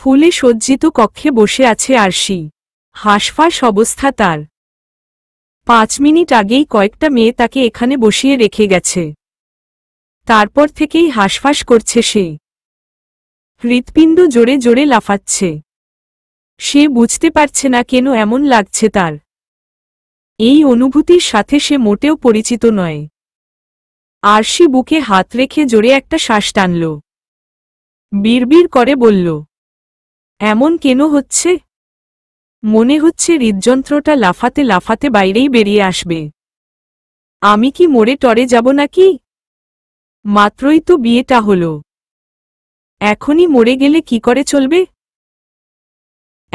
ফুলে সজ্জিত কক্ষে বসে আছে আরশি হাঁসফাঁস অবস্থা তার পাঁচ মিনিট আগেই কয়েকটা মেয়ে তাকে এখানে বসিয়ে রেখে গেছে তারপর থেকেই হাঁসফাঁস করছে সে হৃৎপিণ্ড জোরে জোরে লাফাচ্ছে সে বুঝতে পারছে না কেন এমন লাগছে তার এই অনুভূতির সাথে সে মোটেও পরিচিত নয় আরশি বুকে হাত রেখে জোরে একটা শ্বাস টানল বিড়বিড় করে বলল এমন কেন হচ্ছে মনে হচ্ছে হৃদযন্ত্রটা লাফাতে লাফাতে বাইরেই বেরিয়ে আসবে আমি কি মরে টরে যাব নাকি মাত্রই তো বিয়েটা হলো এখনই মরে গেলে কি করে চলবে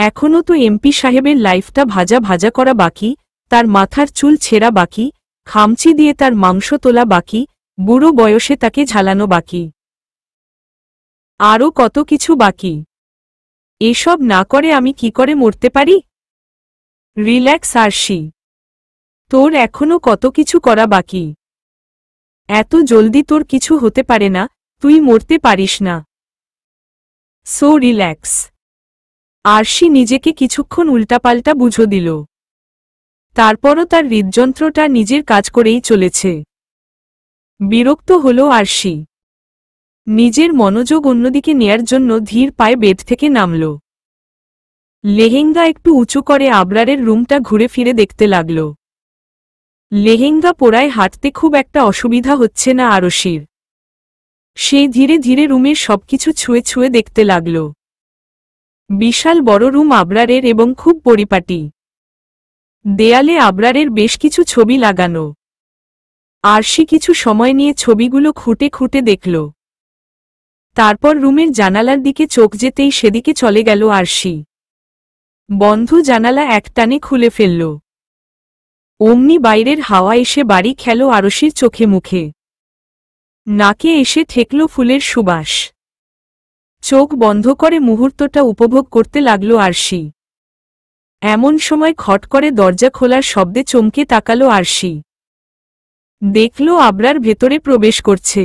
এখনও তো এমপি সাহেবের লাইফটা ভাজা ভাজা করা বাকি তার মাথার চুল ছেঁড়া বাকি খামচি দিয়ে তার মাংস তোলা বাকি বুড়ো বয়সে তাকে ঝালানো বাকি আরও কত কিছু বাকি এসব না করে আমি কি করে মরতে পারি রিল্যাক্স আরশি তোর এখনো কত কিছু করা বাকি এত জলদি তোর কিছু হতে পারে না তুই মরতে পারিস না সো রিল্যাক্স আরশি নিজেকে কিছুক্ষণ উল্টাপাল্টা বুঝো দিল তারপরও তার হৃদযন্ত্রটা নিজের কাজ করেই চলেছে বিরক্ত হল আরশি নিজের মনোযোগ অন্যদিকে নেয়ার জন্য ধীর পায়ে বেদ থেকে নামল লেহেঙ্গা একটু উঁচু করে আবরারের রুমটা ঘুরে ফিরে দেখতে লাগল লেহেঙ্গা পোড়ায় হাঁটতে খুব একটা অসুবিধা হচ্ছে না আরশির সে ধীরে ধীরে রুমের সবকিছু ছুঁয়ে ছুঁয়ে দেখতে লাগল বিশাল বড় রুম আবরারের এবং খুব পরিপাটি দেয়ালে আবরারের বেশ কিছু ছবি লাগানো আরশি কিছু সময় নিয়ে ছবিগুলো খুঁটে খুঁটে দেখল তারপর রুমের জানালার দিকে চোখ যেতেই সেদিকে চলে গেল আরশি বন্ধ জানালা একটানে খুলে ফেলল অমনি বাইরের হাওয়া এসে বাড়ি খেল আরশির চোখে মুখে নাকে এসে ঠেকল ফুলের সুবাস চোখ বন্ধ করে মুহূর্তটা উপভোগ করতে লাগল আরশি এমন সময় খট করে দরজা খোলার শব্দে চমকে তাকাল আরশি দেখল আবরার ভেতরে প্রবেশ করছে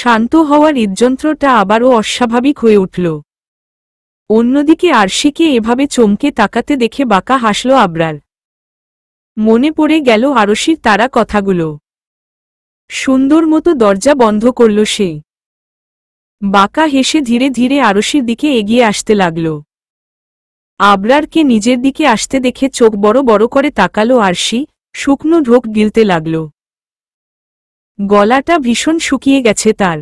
শান্ত হওয়ার হৃদযন্ত্রটা আবারও অস্বাভাবিক হয়ে উঠল অন্যদিকে আরশিকে এভাবে চমকে তাকাতে দেখে বাঁকা হাসল আবরার মনে পড়ে গেল আরশির তারা কথাগুলো সুন্দর মতো দরজা বন্ধ করল সে বাঁকা হেসে ধীরে ধীরে আরশির দিকে এগিয়ে আসতে লাগল আবরারকে নিজের দিকে আসতে দেখে চোখ বড় বড় করে তাকালো আরশি শুকনো ঢোক গিলতে লাগল গলাটা ভীষণ শুকিয়ে গেছে তার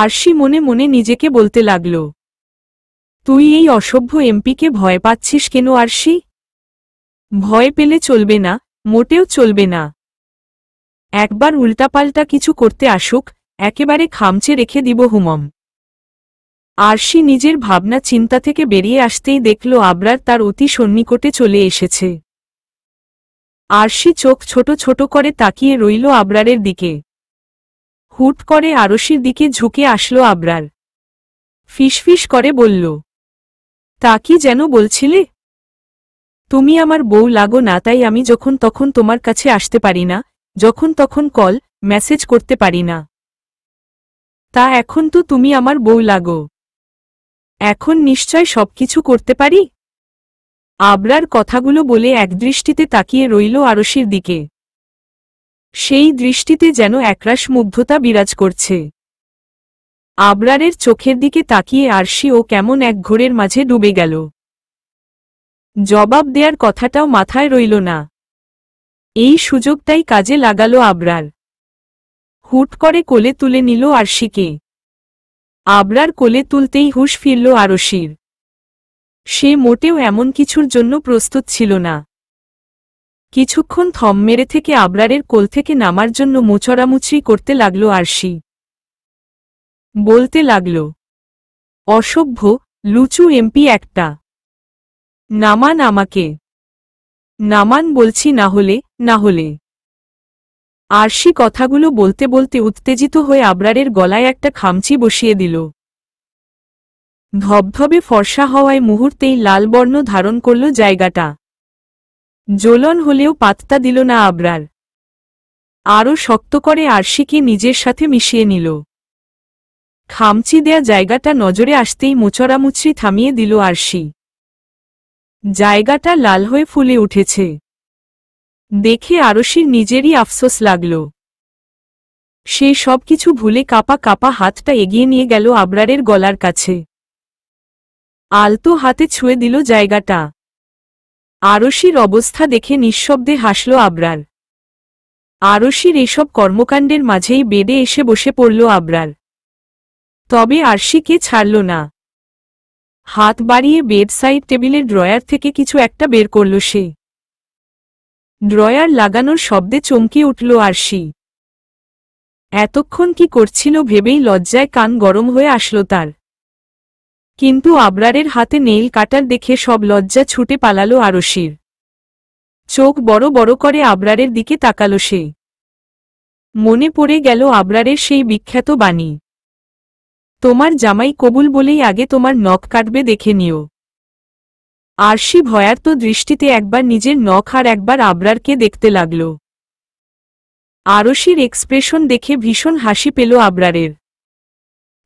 আরশি মনে মনে নিজেকে বলতে লাগল তুই এই অসভ্য এমপিকে ভয় পাচ্ছিস কেন আরশি ভয় পেলে চলবে না মোটেও চলবে না একবার উল্টাপাল্টা কিছু করতে আসুক একেবারে খামচে রেখে দিব হুমম আরশি নিজের ভাবনা চিন্তা থেকে বেরিয়ে আসতেই দেখল আবরার তার অতি সন্নিকটে চলে এসেছে আরশি চোখ ছোট ছোট করে তাকিয়ে রইল আবরারের দিকে হুট করে আরশির দিকে ঝুঁকে আসলো আবরার ফিসফিস করে বলল তা কি যেন বলছিলে তুমি আমার বউ লাগো না তাই আমি যখন তখন তোমার কাছে আসতে পারি না যখন তখন কল মেসেজ করতে পারি না তা এখন তো তুমি আমার বউ লাগো এখন নিশ্চয় সবকিছু করতে পারি আবরার কথাগুলো বলে একদৃষ্টিতে তাকিয়ে রইল আরশির দিকে সেই দৃষ্টিতে যেন একরাশ মুগ্ধতা বিরাজ করছে আবরারের চোখের দিকে তাকিয়ে আরশি ও কেমন এক ঘোরের মাঝে ডুবে গেল জবাব দেয়ার কথাটাও মাথায় রইল না এই সুযোগটাই কাজে লাগালো আবরার হুট করে কোলে তুলে নিল আরশিকে আবরার কোলে তুলতেই হুশ ফিরল আরশির সে মোটেও এমন কিছুর জন্য প্রস্তুত ছিল না কিছুক্ষণ থম মেরে থেকে আবরারের কোল থেকে নামার জন্য মোচড়ামুচড়ি করতে লাগল আরশি বলতে লাগল অসভ্য লুচু এমপি একটা নামান আমাকে নামান বলছি না হলে না হলে আরশি কথাগুলো বলতে বলতে উত্তেজিত হয়ে আবরারের গলায় একটা খামচি বসিয়ে দিল ধবধবে ফর্সা হওয়ায় মুহূর্তেই লাল বর্ণ ধারণ করল জায়গাটা জ্বলন হলেও পাত্তা দিল না আবরার আরও শক্ত করে আরশিকে নিজের সাথে মিশিয়ে নিল খামচি দেয়া জায়গাটা নজরে আসতেই মোচড়ামুচড়ি থামিয়ে দিল আরশি জায়গাটা লাল হয়ে ফুলে উঠেছে দেখে আরশির নিজেরই আফসোস লাগল সে সব কিছু ভুলে কাপা কাপা হাতটা এগিয়ে নিয়ে গেল আবরারের গলার কাছে আলতো হাতে ছুঁয়ে দিল জায়গাটা আরশির অবস্থা দেখে নিঃশব্দে হাসল আবরার আরশির এসব কর্মকাণ্ডের মাঝেই বেডে এসে বসে পড়ল আবরার তবে আরশিকে ছাড়ল না হাত বাড়িয়ে বেডসাইড টেবিলের ড্রয়ার থেকে কিছু একটা বের করল সে ড্রয়ার লাগানোর শব্দে চমকে উঠল আরশি এতক্ষণ কি করছিল ভেবেই লজ্জায় কান গরম হয়ে আসলো তার কিন্তু আবরারের হাতে নেইল কাটার দেখে সব লজ্জা ছুটে পালালো আরশির চোখ বড় বড় করে আবরারের দিকে তাকালো সে মনে পড়ে গেল আবরারের সেই বিখ্যাত বাণী তোমার জামাই কবুল বলেই আগে তোমার নখ কাটবে দেখে নিও আরশি ভয়ার্ত দৃষ্টিতে একবার নিজের নখ আর একবার আবরারকে দেখতে লাগল আরশির এক্সপ্রেশন দেখে ভীষণ হাসি পেল আবরারের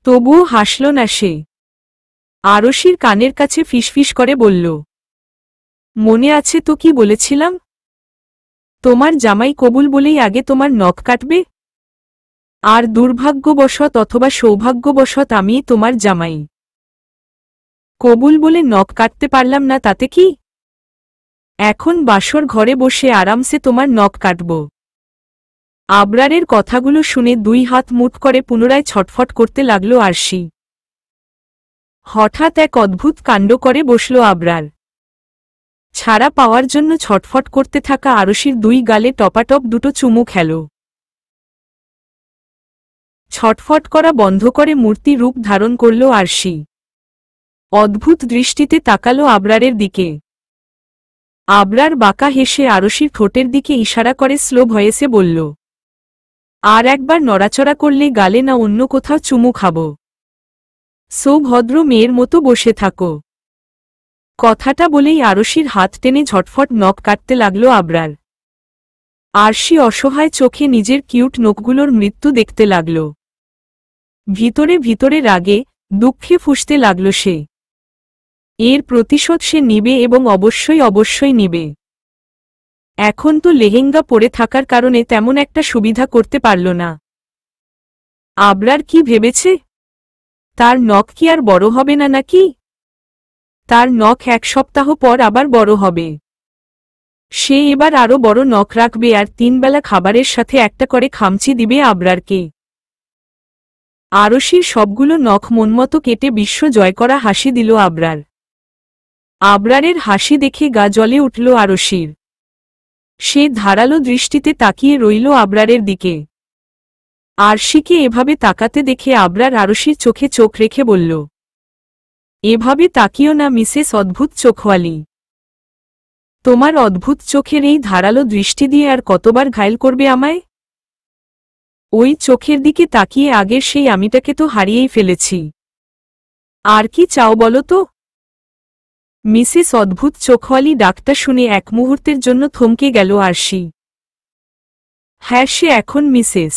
তবুও হাসল না সে আরশির কানের কাছে ফিসফিস করে বলল মনে আছে তো কি বলেছিলাম তোমার জামাই কবুল বলেই আগে তোমার নখ কাটবে আর দুর্ভাগ্যবশত অথবা সৌভাগ্যবশত আমি তোমার জামাই কবুল বলে নখ কাটতে পারলাম না তাতে কি এখন বাসর ঘরে বসে আরামসে তোমার নখ কাটব আবরারের কথাগুলো শুনে দুই হাত মুট করে পুনরায় ছটফট করতে লাগল আরশি হঠাৎ এক অদ্ভুত কাণ্ড করে বসল আবরার ছাড়া পাওয়ার জন্য ছটফট করতে থাকা আরশির দুই গালে টপাটপ দুটো চুমু খেল ছটফট করা বন্ধ করে মূর্তি রূপ ধারণ করল আরশি অদ্ভুত দৃষ্টিতে তাকালো আবরারের দিকে আবরার বাঁকা হেসে আরশির ঠোঁটের দিকে ইশারা করে স্লো ভয়েসে বলল আর একবার নড়াচড়া করলে গালে না অন্য কোথাও চুমু খাবো সৌভদ্র মেয়ের মতো বসে থাকো কথাটা বলেই আরশির হাত টেনে ঝটফট নখ কাটতে লাগল আবরার আরশি অসহায় চোখে নিজের কিউট নখগুলোর মৃত্যু দেখতে লাগল ভিতরে ভিতরে রাগে দুঃখে ফুসতে লাগল সে এর প্রতিশোধ সে নিবে এবং অবশ্যই অবশ্যই নিবে এখন তো লেহেঙ্গা পরে থাকার কারণে তেমন একটা সুবিধা করতে পারল না আবরার কি ভেবেছে তার নখ কি আর বড় হবে না নাকি তার নখ এক সপ্তাহ পর আবার বড় হবে সে এবার আরও বড় নখ রাখবে আর তিনবেলা খাবারের সাথে একটা করে খামচি দিবে আবরারকে আরশির সবগুলো নখ মনমতো কেটে বিশ্ব জয় করা হাসি দিল আবরার আবরারের হাসি দেখে গা জলে উঠল আরশির সে ধারালো দৃষ্টিতে তাকিয়ে রইল আবরারের দিকে আরশিকে এভাবে তাকাতে দেখে আবরার আরশির চোখে চোখ রেখে বলল এভাবে তাকিও না মিসেস অদ্ভুত চোখওয়ালি তোমার অদ্ভুত চোখের এই ধারালো দৃষ্টি দিয়ে আর কতবার ঘায়ল করবে আমায় ওই চোখের দিকে তাকিয়ে আগের সেই আমিটাকে তো হারিয়েই ফেলেছি আর কি চাও বলো তো মিসেস অদ্ভুত চোখওয়ালি ডাক্তার শুনে এক মুহূর্তের জন্য থমকে গেল আরশি হ্যাঁ সে এখন মিসেস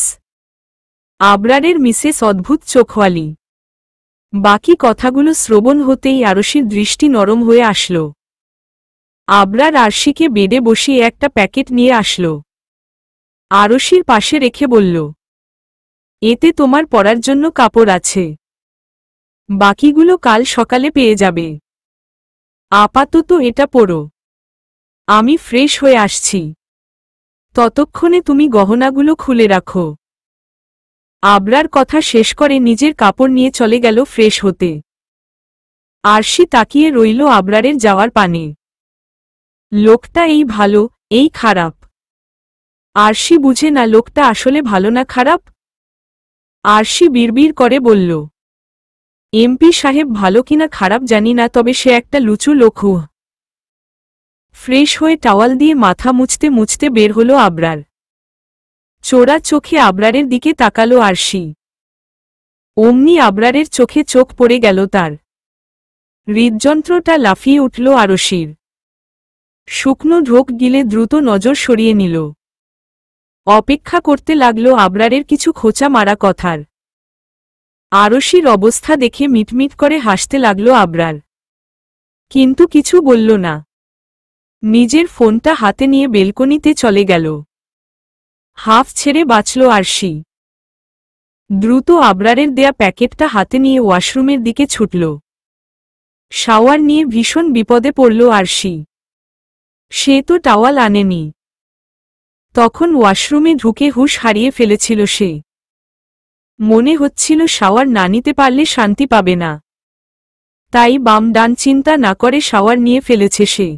আবরারের মিসেস অদ্ভুত চোখওয়ালি বাকি কথাগুলো শ্রবণ হতেই আরশির দৃষ্টি নরম হয়ে আসল আবরার আরশিকে বেডে বসিয়ে একটা প্যাকেট নিয়ে আসল আরশির পাশে রেখে বলল এতে তোমার পরার জন্য কাপড় আছে বাকিগুলো কাল সকালে পেয়ে যাবে আপাতত এটা পড়ো আমি ফ্রেশ হয়ে আসছি ততক্ষণে তুমি গহনাগুলো খুলে রাখো আবরার কথা শেষ করে নিজের কাপড় নিয়ে চলে গেল ফ্রেশ হতে আরশি তাকিয়ে রইল আবরারের যাওয়ার পানে লোকটা এই ভালো এই খারাপ আরশি বুঝে না লোকটা আসলে ভালো না খারাপ আরশি বিড়বিড় করে বলল এমপি সাহেব ভালো কিনা খারাপ জানি না তবে সে একটা লুচু লোক ফ্রেশ হয়ে টাওয়াল দিয়ে মাথা মুছতে মুছতে বের হলো আবরার চোরা চোখে আবরারের দিকে তাকালো আরশি অমনি আবরারের চোখে চোখ পড়ে গেল তার হৃদযন্ত্রটা লাফিয়ে উঠল আরশির শুকনো ঢোক গিলে দ্রুত নজর সরিয়ে নিল অপেক্ষা করতে লাগল আবরারের কিছু খোঁচা মারা কথার আরশির অবস্থা দেখে মিটমিট করে হাসতে লাগল আবরার কিন্তু কিছু বলল না নিজের ফোনটা হাতে নিয়ে বেলকনিতে চলে গেল হাফ ছেড়ে বাঁচল আরশি দ্রুত আবরারের দেয়া প্যাকেটটা হাতে নিয়ে ওয়াশরুমের দিকে ছুটল শাওয়ার নিয়ে ভীষণ বিপদে পড়ল আরশি সে তো টাওয়াল আনেনি তখন ওয়াশরুমে ঢুকে হুশ হারিয়ে ফেলেছিল সে মনে হচ্ছিল শাওয়ার না নিতে পারলে শান্তি পাবে না তাই বাম ডান চিন্তা না করে শাওয়ার নিয়ে ফেলেছে সে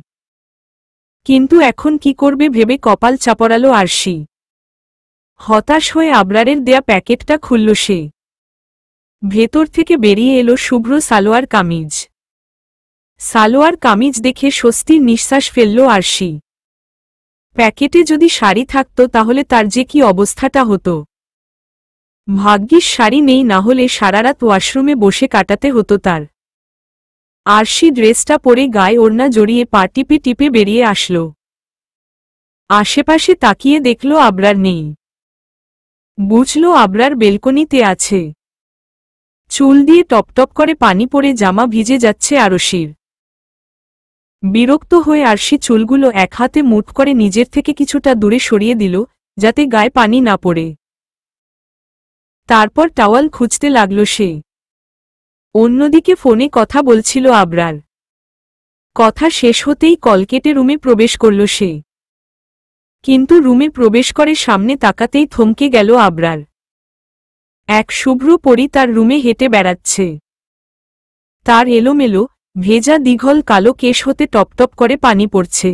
কিন্তু এখন কি করবে ভেবে কপাল চাপড়ালো আরশি হতাশ হয়ে আবরারের দেয়া প্যাকেটটা খুলল সে ভেতর থেকে বেরিয়ে এলো শুভ্র সালোয়ার কামিজ সালোয়ার কামিজ দেখে স্বস্তির নিঃশ্বাস ফেলল আরশি প্যাকেটে যদি শাড়ি থাকত তাহলে তার যে কি অবস্থাটা হতো ভাগ্যিস শাড়ি নেই না হলে সারারাত ওয়াশরুমে বসে কাটাতে হতো তার আরশি ড্রেসটা পরে গায়ে ওড়না জড়িয়ে পা টিপে টিপে বেরিয়ে আসল আশেপাশে তাকিয়ে দেখল আবরার নেই বুঝল আবরার বেলকনিতে আছে চুল দিয়ে টপটপ করে পানি পড়ে জামা ভিজে যাচ্ছে আরশির বিরক্ত হয়ে আরশি চুলগুলো এক হাতে মুঠ করে নিজের থেকে কিছুটা দূরে সরিয়ে দিল যাতে গায়ে পানি না পড়ে তারপর টাওয়াল খুঁজতে লাগল সে অন্যদিকে ফোনে কথা বলছিল আবরার কথা শেষ হতেই কলকেটে রুমে প্রবেশ করল সে কিন্তু রুমে প্রবেশ করে সামনে তাকাতেই থমকে গেল আবরার এক শুভ্র পরী তার রুমে হেঁটে বেড়াচ্ছে তার এলোমেলো ভেজা দীঘল কালো কেশ হতে টপটপ করে পানি পড়ছে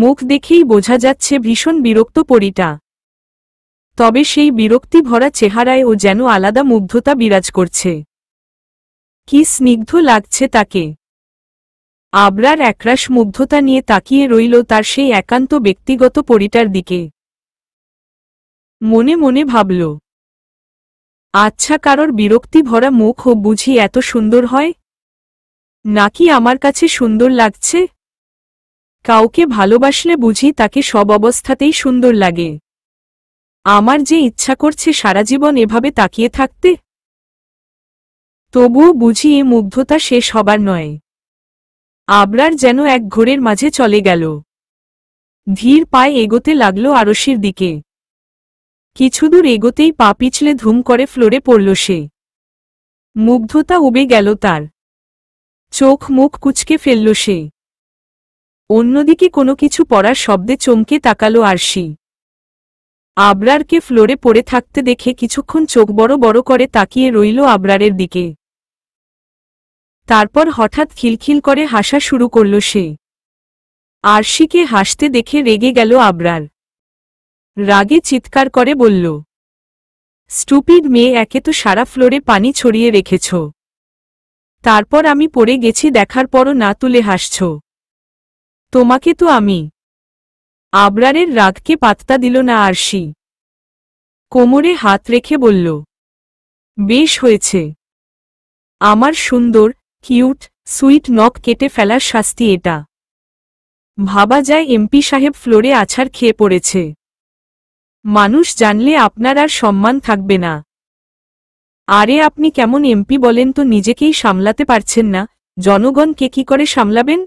মুখ দেখেই বোঝা যাচ্ছে ভীষণ বিরক্ত পরিটা তবে সেই বিরক্তি ভরা চেহারায় ও যেন আলাদা মুগ্ধতা বিরাজ করছে কি স্নিগ্ধ লাগছে তাকে আবরার একরাশ মুগ্ধতা নিয়ে তাকিয়ে রইল তার সেই একান্ত ব্যক্তিগত পরিটার দিকে মনে মনে ভাবল আচ্ছা কারোর বিরক্তি ভরা মুখ বুঝি এত সুন্দর হয় নাকি আমার কাছে সুন্দর লাগছে কাউকে ভালোবাসলে বুঝি তাকে সব অবস্থাতেই সুন্দর লাগে আমার যে ইচ্ছা করছে সারা জীবন এভাবে তাকিয়ে থাকতে তবুও বুঝি এ মুগ্ধতা শেষ হবার নয় আবরার যেন এক ঘোরের মাঝে চলে গেল ধীর পায়ে এগোতে লাগল আরশির দিকে কিছুদূর এগোতেই পা পিছলে ধুম করে ফ্লোরে পড়ল সে মুগ্ধতা উবে গেল তার চোখ মুখ কুচকে ফেলল সে অন্যদিকে কোনো কিছু পড়ার শব্দে চমকে তাকালো আরশি আবরারকে ফ্লোরে পড়ে থাকতে দেখে কিছুক্ষণ চোখ বড় বড় করে তাকিয়ে রইল আবরারের দিকে তারপর হঠাৎ খিলখিল করে হাসা শুরু করল সে আরশিকে হাসতে দেখে রেগে গেল আবরার রাগে চিৎকার করে বলল স্টুপিড মেয়ে একে তো সারা ফ্লোরে পানি ছড়িয়ে রেখেছ তারপর আমি পড়ে গেছি দেখার পরও না তুলে হাসছ তোমাকে তো আমি আবরারের রাগকে পাত্তা দিল না আরশি কোমরে হাত রেখে বলল বেশ হয়েছে আমার সুন্দর কিউট সুইট নখ কেটে ফেলার শাস্তি এটা ভাবা যায় এমপি সাহেব ফ্লোরে আছাড় খেয়ে পড়েছে মানুষ জানলে আপনার আর সম্মান থাকবে না আরে আপনি কেমন এমপি বলেন তো নিজেকেই সামলাতে পারছেন না জনগণ কে কি করে সামলাবেন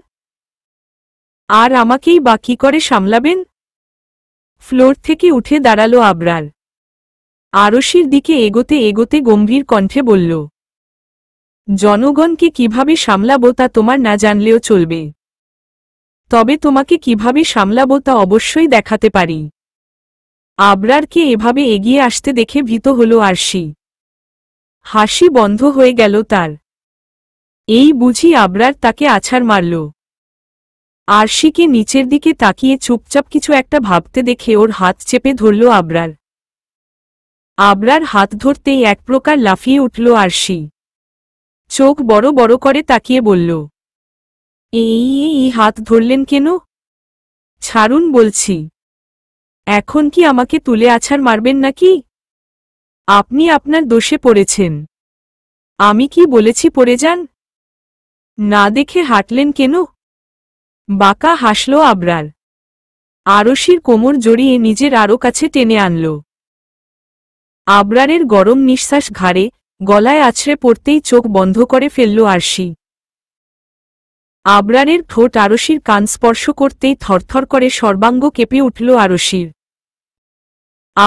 আর আমাকেই বা কি করে সামলাবেন ফ্লোর থেকে উঠে দাঁড়ালো আবরার আরশির দিকে এগোতে এগোতে গম্ভীর কণ্ঠে বলল জনগণকে কিভাবে সামলাবো তা তোমার না জানলেও চলবে তবে তোমাকে কিভাবে সামলাবো তা অবশ্যই দেখাতে পারি আবরারকে এভাবে এগিয়ে আসতে দেখে ভীত হল আরশি হাসি বন্ধ হয়ে গেল তার এই বুঝি আবরার তাকে আছাড় মারল আরশিকে নিচের দিকে তাকিয়ে চুপচাপ কিছু একটা ভাবতে দেখে ওর হাত চেপে ধরল আবরার আবরার হাত ধরতেই এক প্রকার লাফিয়ে উঠল আরশি চোখ বড় বড় করে তাকিয়ে বলল এই এই হাত ধরলেন কেন ছাড়ুন বলছি এখন কি আমাকে তুলে আছার মারবেন নাকি আপনি আপনার দোষে পড়েছেন আমি কি বলেছি পড়ে যান না দেখে হাঁটলেন কেন বাঁকা হাসল আবরার আরশির কোমর জড়িয়ে নিজের আরও কাছে টেনে আনল আবরারের গরম নিঃশ্বাস ঘাড়ে গলায় আছড়ে পড়তেই চোখ বন্ধ করে ফেলল আরশি আবরারের ঠোঁট আরশির কান স্পর্শ করতেই থরথর করে সর্বাঙ্গ কেঁপে উঠল আরশির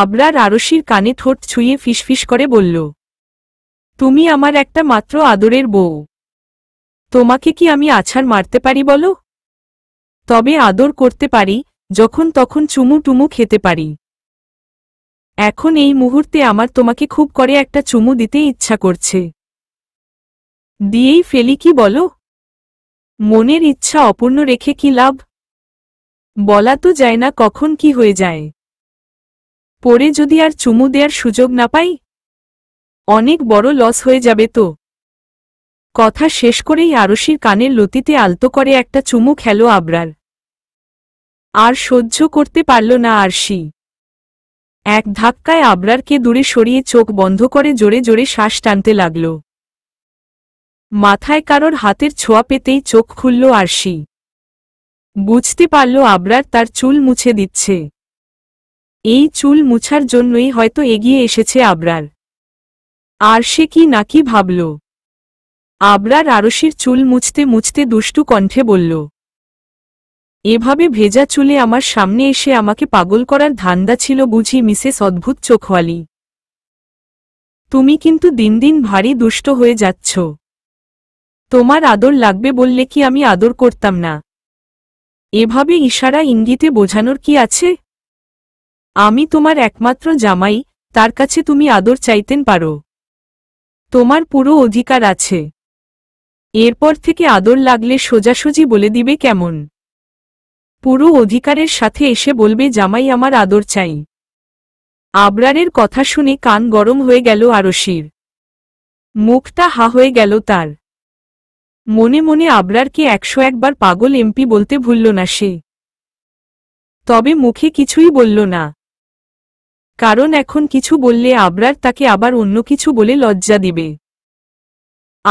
আবরার আরশির কানে ঠোঁট ছুঁয়ে ফিসফিস করে বলল তুমি আমার একটা মাত্র আদরের বউ তোমাকে কি আমি আছার মারতে পারি বলো তবে আদর করতে পারি যখন তখন চুমু টুমু খেতে পারি এখন এই মুহূর্তে আমার তোমাকে খুব করে একটা চুমু দিতে ইচ্ছা করছে দিয়েই ফেলি কি বলো মনের ইচ্ছা অপূর্ণ রেখে কি লাভ বলা তো যায় না কখন কি হয়ে যায় পরে যদি আর চুমু দেওয়ার সুযোগ না পাই অনেক বড় লস হয়ে যাবে তো কথা শেষ করেই আরশির কানের লতিতে আলতো করে একটা চুমু খেলো আবরার আর সহ্য করতে পারল না আরশি এক ধাক্কায় আবরারকে দূরে সরিয়ে চোখ বন্ধ করে জোরে জোরে শ্বাস টানতে লাগল মাথায় কারোর হাতের ছোঁয়া পেতেই চোখ খুলল আরশি বুঝতে পারল আবরার তার চুল মুছে দিচ্ছে এই চুল মুছার জন্যই হয়তো এগিয়ে এসেছে আবরার আর সে কি নাকি ভাবল আবরার আরশির চুল মুছতে মুছতে দুষ্টু কণ্ঠে বলল এভাবে ভেজা চুলে আমার সামনে এসে আমাকে পাগল করার ধান্দা ছিল বুঝি মিসেস অদ্ভুত চোখওয়ালি তুমি কিন্তু দিন দিন ভারী দুষ্ট হয়ে যাচ্ছ তোমার আদর লাগবে বললে কি আমি আদর করতাম না এভাবে ইশারা ইঙ্গিতে বোঝানোর কি আছে আমি তোমার একমাত্র জামাই তার কাছে তুমি আদর চাইতেন পারো তোমার পুরো অধিকার আছে এরপর থেকে আদর লাগলে সোজাসুজি বলে দিবে কেমন পুরো অধিকারের সাথে এসে বলবে জামাই আমার আদর চাই আবরারের কথা শুনে কান গরম হয়ে গেল আরশির মুখটা হা হয়ে গেল তার মনে মনে আবরারকে একশো একবার পাগল এমপি বলতে ভুলল না সে তবে মুখে কিছুই বলল না কারণ এখন কিছু বললে আবরার তাকে আবার অন্য কিছু বলে লজ্জা দিবে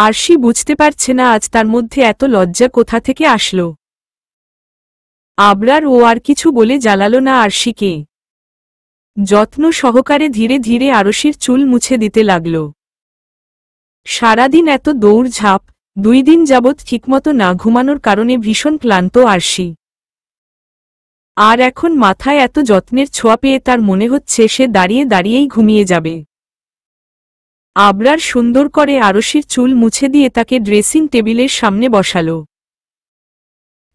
আরশি বুঝতে পারছে না আজ তার মধ্যে এত লজ্জা কোথা থেকে আসলো আবরার ও আর কিছু বলে জ্বালাল না আরশিকে যত্ন সহকারে ধীরে ধীরে আরশির চুল মুছে দিতে লাগল সারাদিন এত দৌড়ঝাঁপ দুই দিন যাবৎ ঠিকমতো না ঘুমানোর কারণে ভীষণ ক্লান্ত আরশি আর এখন মাথায় এত যত্নের ছোঁয়া পেয়ে তার মনে হচ্ছে সে দাঁড়িয়ে দাঁড়িয়েই ঘুমিয়ে যাবে আবরার সুন্দর করে আরশির চুল মুছে দিয়ে তাকে ড্রেসিং টেবিলের সামনে বসালো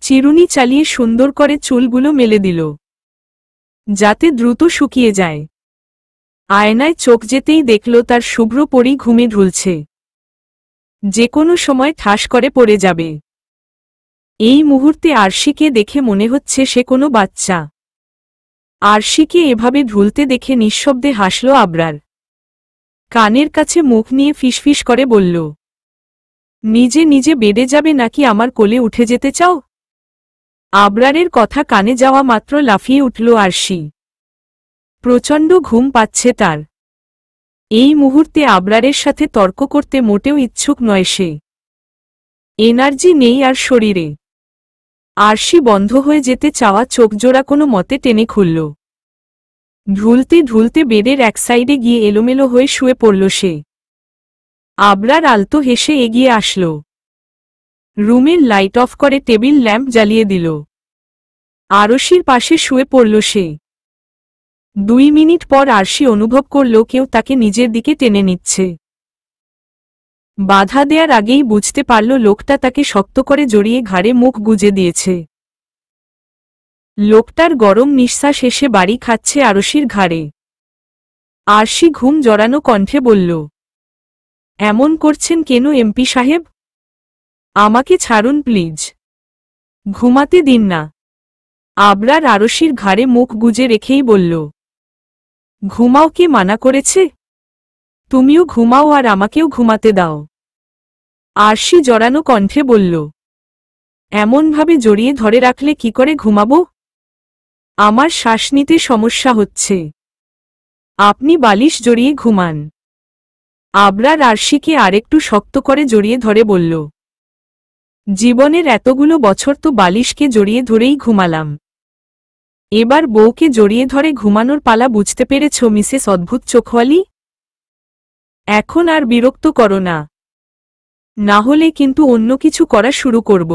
চিরুনি চালিয়ে সুন্দর করে চুলগুলো মেলে দিল যাতে দ্রুত শুকিয়ে যায় আয়নায় চোখ যেতেই দেখল তার শুভ্র পরি ঘুমে ঢুলছে যে কোনো সময় ঠাস করে পড়ে যাবে এই মুহূর্তে আরশিকে দেখে মনে হচ্ছে সে কোনো বাচ্চা আরশিকে এভাবে ঢুলতে দেখে নিঃশব্দে হাসল আবরার কানের কাছে মুখ নিয়ে ফিসফিস করে বলল নিজে নিজে বেড়ে যাবে নাকি আমার কোলে উঠে যেতে চাও আবরারের কথা কানে যাওয়া মাত্র লাফিয়ে উঠল আরশি প্রচণ্ড ঘুম পাচ্ছে তার এই মুহূর্তে আবরারের সাথে তর্ক করতে মোটেও ইচ্ছুক নয় সে এনার্জি নেই আর শরীরে আরশি বন্ধ হয়ে যেতে চাওয়া চোখজোড়া কোনো মতে টেনে খুলল ঢুলতে ঢুলতে বেডের এক সাইডে গিয়ে এলোমেলো হয়ে শুয়ে পড়ল সে আবরার আলতো হেসে এগিয়ে আসলো রুমের লাইট অফ করে টেবিল ল্যাম্প জ্বালিয়ে দিল আরশির পাশে শুয়ে পড়ল সে দুই মিনিট পর আরশি অনুভব করল কেউ তাকে নিজের দিকে টেনে নিচ্ছে বাধা দেয়ার আগেই বুঝতে পারল লোকটা তাকে শক্ত করে জড়িয়ে ঘাড়ে মুখ গুজে দিয়েছে লোকটার গরম নিঃশ্বাস এসে বাড়ি খাচ্ছে আরশির ঘাড়ে আরশি ঘুম জড়ানো কণ্ঠে বলল এমন করছেন কেন এমপি সাহেব আমাকে ছাড়ুন প্লিজ ঘুমাতে দিন না আবরার আরশির ঘাড়ে মুখ গুজে রেখেই বলল ঘুমাও কে মানা করেছে তুমিও ঘুমাও আর আমাকেও ঘুমাতে দাও আরশি জড়ানো কণ্ঠে বলল এমনভাবে জড়িয়ে ধরে রাখলে কি করে ঘুমাবো আমার শ্বাস নিতে সমস্যা হচ্ছে আপনি বালিশ জড়িয়ে ঘুমান আবরার আরশিকে আরেকটু শক্ত করে জড়িয়ে ধরে বলল জীবনের এতগুলো বছর তো বালিশকে জড়িয়ে ধরেই ঘুমালাম এবার বউকে জড়িয়ে ধরে ঘুমানোর পালা বুঝতে পেরেছ মিসেস অদ্ভুত চোখওয়ালি এখন আর বিরক্ত করো না না হলে কিন্তু অন্য কিছু করা শুরু করব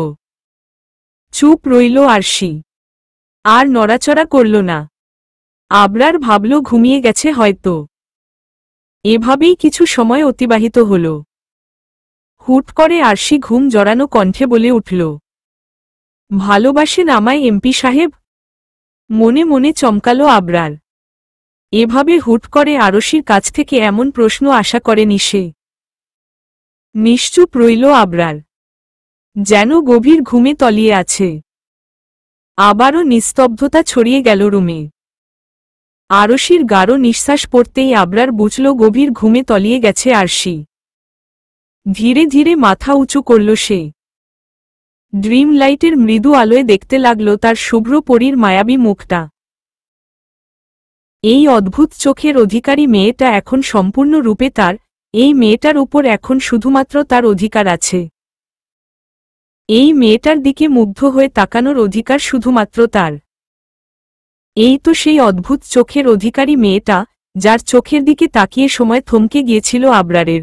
চুপ রইল আরশি আর নড়াচড়া করল না আবরার ভাবল ঘুমিয়ে গেছে হয়তো এভাবেই কিছু সময় অতিবাহিত হলো হুট করে আরশি ঘুম জড়ানো কণ্ঠে বলে উঠল ভালোবাসেন আমায় এমপি সাহেব মনে মনে চমকালো আবরার এভাবে হুট করে আরশির কাছ থেকে এমন প্রশ্ন আশা করেনি সে নিশ্চুপ রইল আবরার যেন গভীর ঘুমে তলিয়ে আছে আবারও নিস্তব্ধতা ছড়িয়ে গেল রুমে আরশির গাঢ় নিঃশ্বাস পড়তেই আবরার বুঝল গভীর ঘুমে তলিয়ে গেছে আরশি ধীরে ধীরে মাথা উঁচু করল সে ড্রিম লাইটের মৃদু আলোয় দেখতে লাগল তার শুভ্র পরীর মায়াবী মুখটা এই অদ্ভুত চোখের অধিকারী মেয়েটা এখন সম্পূর্ণ রূপে তার এই মেয়েটার উপর এখন শুধুমাত্র তার অধিকার আছে এই মেয়েটার দিকে মুগ্ধ হয়ে তাকানোর অধিকার শুধুমাত্র তার এই তো সেই অদ্ভুত চোখের অধিকারী মেয়েটা যার চোখের দিকে তাকিয়ে সময় থমকে গিয়েছিল আবরারের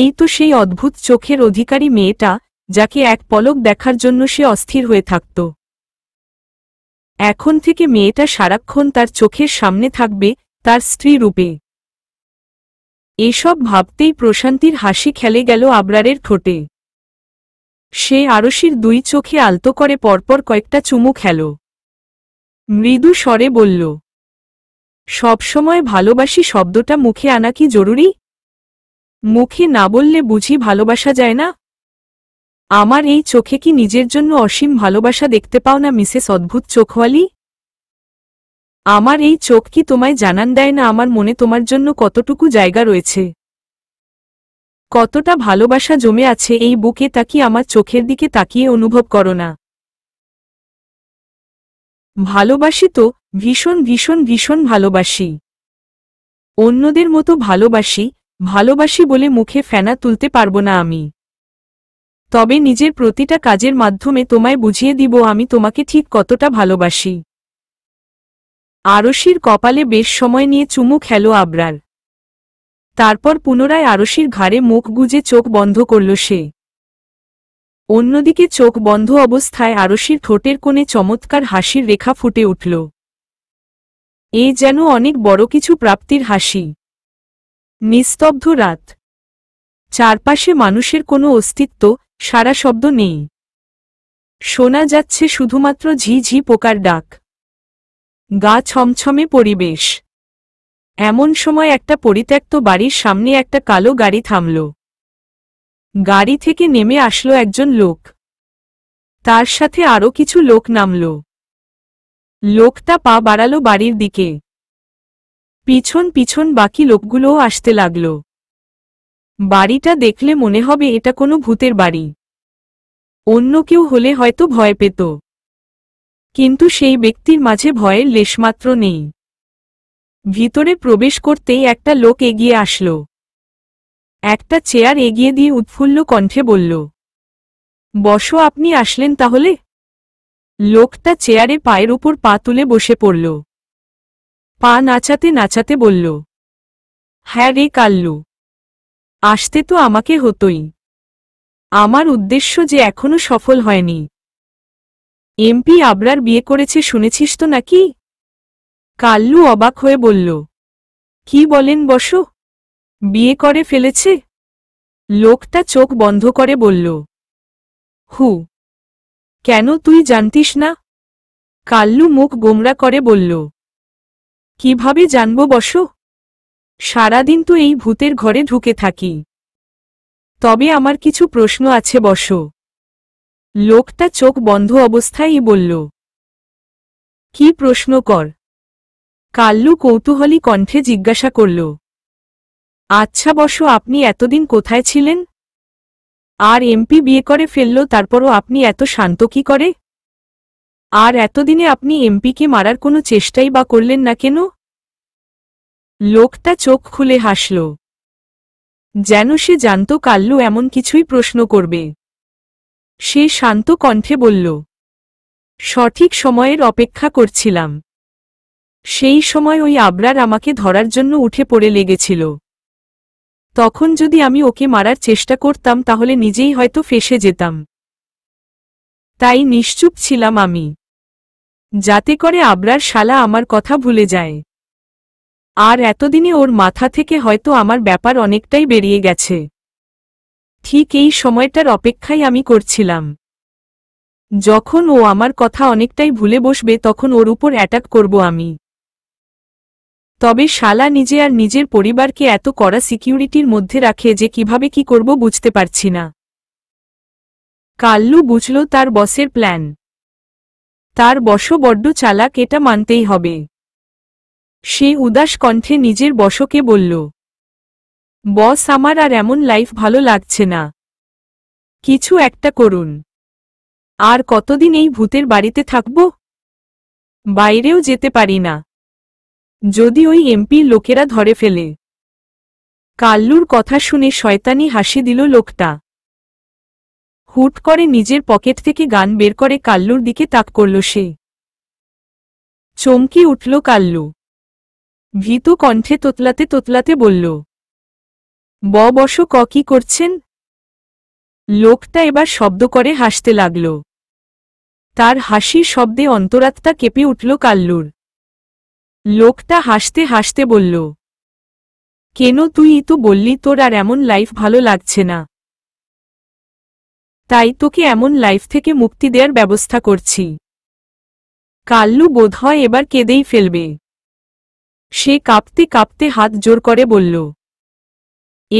এই তো সেই অদ্ভুত চোখের অধিকারী মেয়েটা যাকে এক পলক দেখার জন্য সে অস্থির হয়ে থাকত এখন থেকে মেয়েটা সারাক্ষণ তার চোখের সামনে থাকবে তার স্ত্রী রূপে এসব ভাবতেই প্রশান্তির হাসি খেলে গেল আবরারের ঠোঁটে সে আরশির দুই চোখে আলতো করে পরপর কয়েকটা চুমু খেল মৃদু স্বরে বলল সবসময় ভালোবাসি শব্দটা মুখে আনা কি জরুরি মুখে না বললে বুঝি ভালোবাসা যায় না আমার এই চোখে কি নিজের জন্য অসীম ভালোবাসা দেখতে পাও না মিসেস অদ্ভুত চোখওয়ালি আমার এই চোখ কি তোমায় জানান দেয় না আমার মনে তোমার জন্য কতটুকু জায়গা রয়েছে কতটা ভালোবাসা জমে আছে এই বুকে তা কি আমার চোখের দিকে তাকিয়ে অনুভব করো না ভালোবাসি তো ভীষণ ভীষণ ভীষণ ভালোবাসি অন্যদের মতো ভালোবাসি ভালোবাসি বলে মুখে ফেনা তুলতে পারবো না আমি তবে নিজের প্রতিটা কাজের মাধ্যমে তোমায় বুঝিয়ে দিব আমি তোমাকে ঠিক কতটা ভালোবাসি আরশির কপালে বেশ সময় নিয়ে চুমু খেলো আবরার তারপর পুনরায় আরশির ঘাড়ে মুখ গুজে চোখ বন্ধ করল সে অন্যদিকে চোখ বন্ধ অবস্থায় আরশির ঠোঁটের কোণে চমৎকার হাসির রেখা ফুটে উঠল এ যেন অনেক বড় কিছু প্রাপ্তির হাসি নিস্তব্ধ রাত চারপাশে মানুষের কোনো অস্তিত্ব সারা শব্দ নেই শোনা যাচ্ছে শুধুমাত্র ঝি ঝি পোকার ডাক গা ছমছমে পরিবেশ এমন সময় একটা পরিত্যক্ত বাড়ির সামনে একটা কালো গাড়ি থামল গাড়ি থেকে নেমে আসলো একজন লোক তার সাথে আরও কিছু লোক নামল লোকটা পা বাড়ালো বাড়ির দিকে পিছন পিছন বাকি লোকগুলোও আসতে লাগল বাড়িটা দেখলে মনে হবে এটা কোনো ভূতের বাড়ি অন্য কেউ হলে হয়তো ভয় পেত কিন্তু সেই ব্যক্তির মাঝে ভয়ের লেশমাত্র নেই ভিতরে প্রবেশ করতেই একটা লোক এগিয়ে আসলো একটা চেয়ার এগিয়ে দিয়ে উৎফুল্ল কণ্ঠে বলল বসো আপনি আসলেন তাহলে লোকটা চেয়ারে পায়ের উপর পা তুলে বসে পড়ল পা নাচাতে নাচাতে বলল হ্যাঁ রে কাল্লু আসতে তো আমাকে হতোই আমার উদ্দেশ্য যে এখনো সফল হয়নি এমপি আবরার বিয়ে করেছে শুনেছিস তো নাকি কাল্লু অবাক হয়ে বলল কি বলেন বসো বিয়ে করে ফেলেছে লোকটা চোখ বন্ধ করে বলল হু কেন তুই জানতিস না কাল্লু মুখ গোমরা করে বলল কিভাবে জানব বস সারাদিন তো এই ভূতের ঘরে ঢুকে থাকি তবে আমার কিছু প্রশ্ন আছে বস লোকটা চোখ বন্ধ অবস্থায়ই বলল কি প্রশ্ন কর কাল্লু কৌতূহলী কণ্ঠে জিজ্ঞাসা করল আচ্ছা বস আপনি এতদিন কোথায় ছিলেন আর এমপি বিয়ে করে ফেলল তারপরও আপনি এত শান্ত কি করে আর এতদিনে আপনি এমপিকে মারার কোনো চেষ্টাই বা করলেন না কেন লোকটা চোখ খুলে হাসল যেন সে জানত কাল্লু এমন কিছুই প্রশ্ন করবে সে শান্ত কণ্ঠে বলল সঠিক সময়ের অপেক্ষা করছিলাম সেই সময় ওই আবরার আমাকে ধরার জন্য উঠে পড়ে লেগেছিল তখন যদি আমি ওকে মারার চেষ্টা করতাম তাহলে নিজেই হয়তো ফেসে যেতাম তাই নিশ্চুপ ছিলাম আমি যাতে করে আবরার শালা আমার কথা ভুলে যায় আর এতদিনে ওর মাথা থেকে হয়তো আমার ব্যাপার অনেকটাই বেরিয়ে গেছে ঠিক এই সময়টার অপেক্ষাই আমি করছিলাম যখন ও আমার কথা অনেকটাই ভুলে বসবে তখন ওর উপর অ্যাটাক করব আমি তবে শালা নিজে আর নিজের পরিবারকে এত কড়া সিকিউরিটির মধ্যে রাখে যে কিভাবে কি করব বুঝতে পারছি না কাল্লু বুঝল তার বসের প্ল্যান তার বশ বড্ড চালাক এটা মানতেই হবে সে উদাস কণ্ঠে নিজের বশকে বলল বস আমার আর এমন লাইফ ভালো লাগছে না কিছু একটা করুন আর কতদিন এই ভূতের বাড়িতে থাকব বাইরেও যেতে পারি না যদি ওই এমপির লোকেরা ধরে ফেলে কাল্লুর কথা শুনে শয়তানি হাসি দিল লোকটা হুট করে নিজের পকেট থেকে গান বের করে কাল্লুর দিকে তাক করল সে চমকি উঠল কাল্লু ভীতু কণ্ঠে তোতলাতে তোতলাতে বলল ব বস ক কি করছেন লোকটা এবার শব্দ করে হাসতে লাগল তার হাসির শব্দে অন্তরাত্মা কেঁপে উঠল কাল্লুর লোকটা হাসতে হাসতে বলল কেন তুই তো বললি তোর আর এমন লাইফ ভালো লাগছে না তাই তোকে এমন লাইফ থেকে মুক্তি দেওয়ার ব্যবস্থা করছি কাল্লু হয় এবার কেঁদেই ফেলবে সে কাঁপতে কাঁপতে হাত জোর করে বলল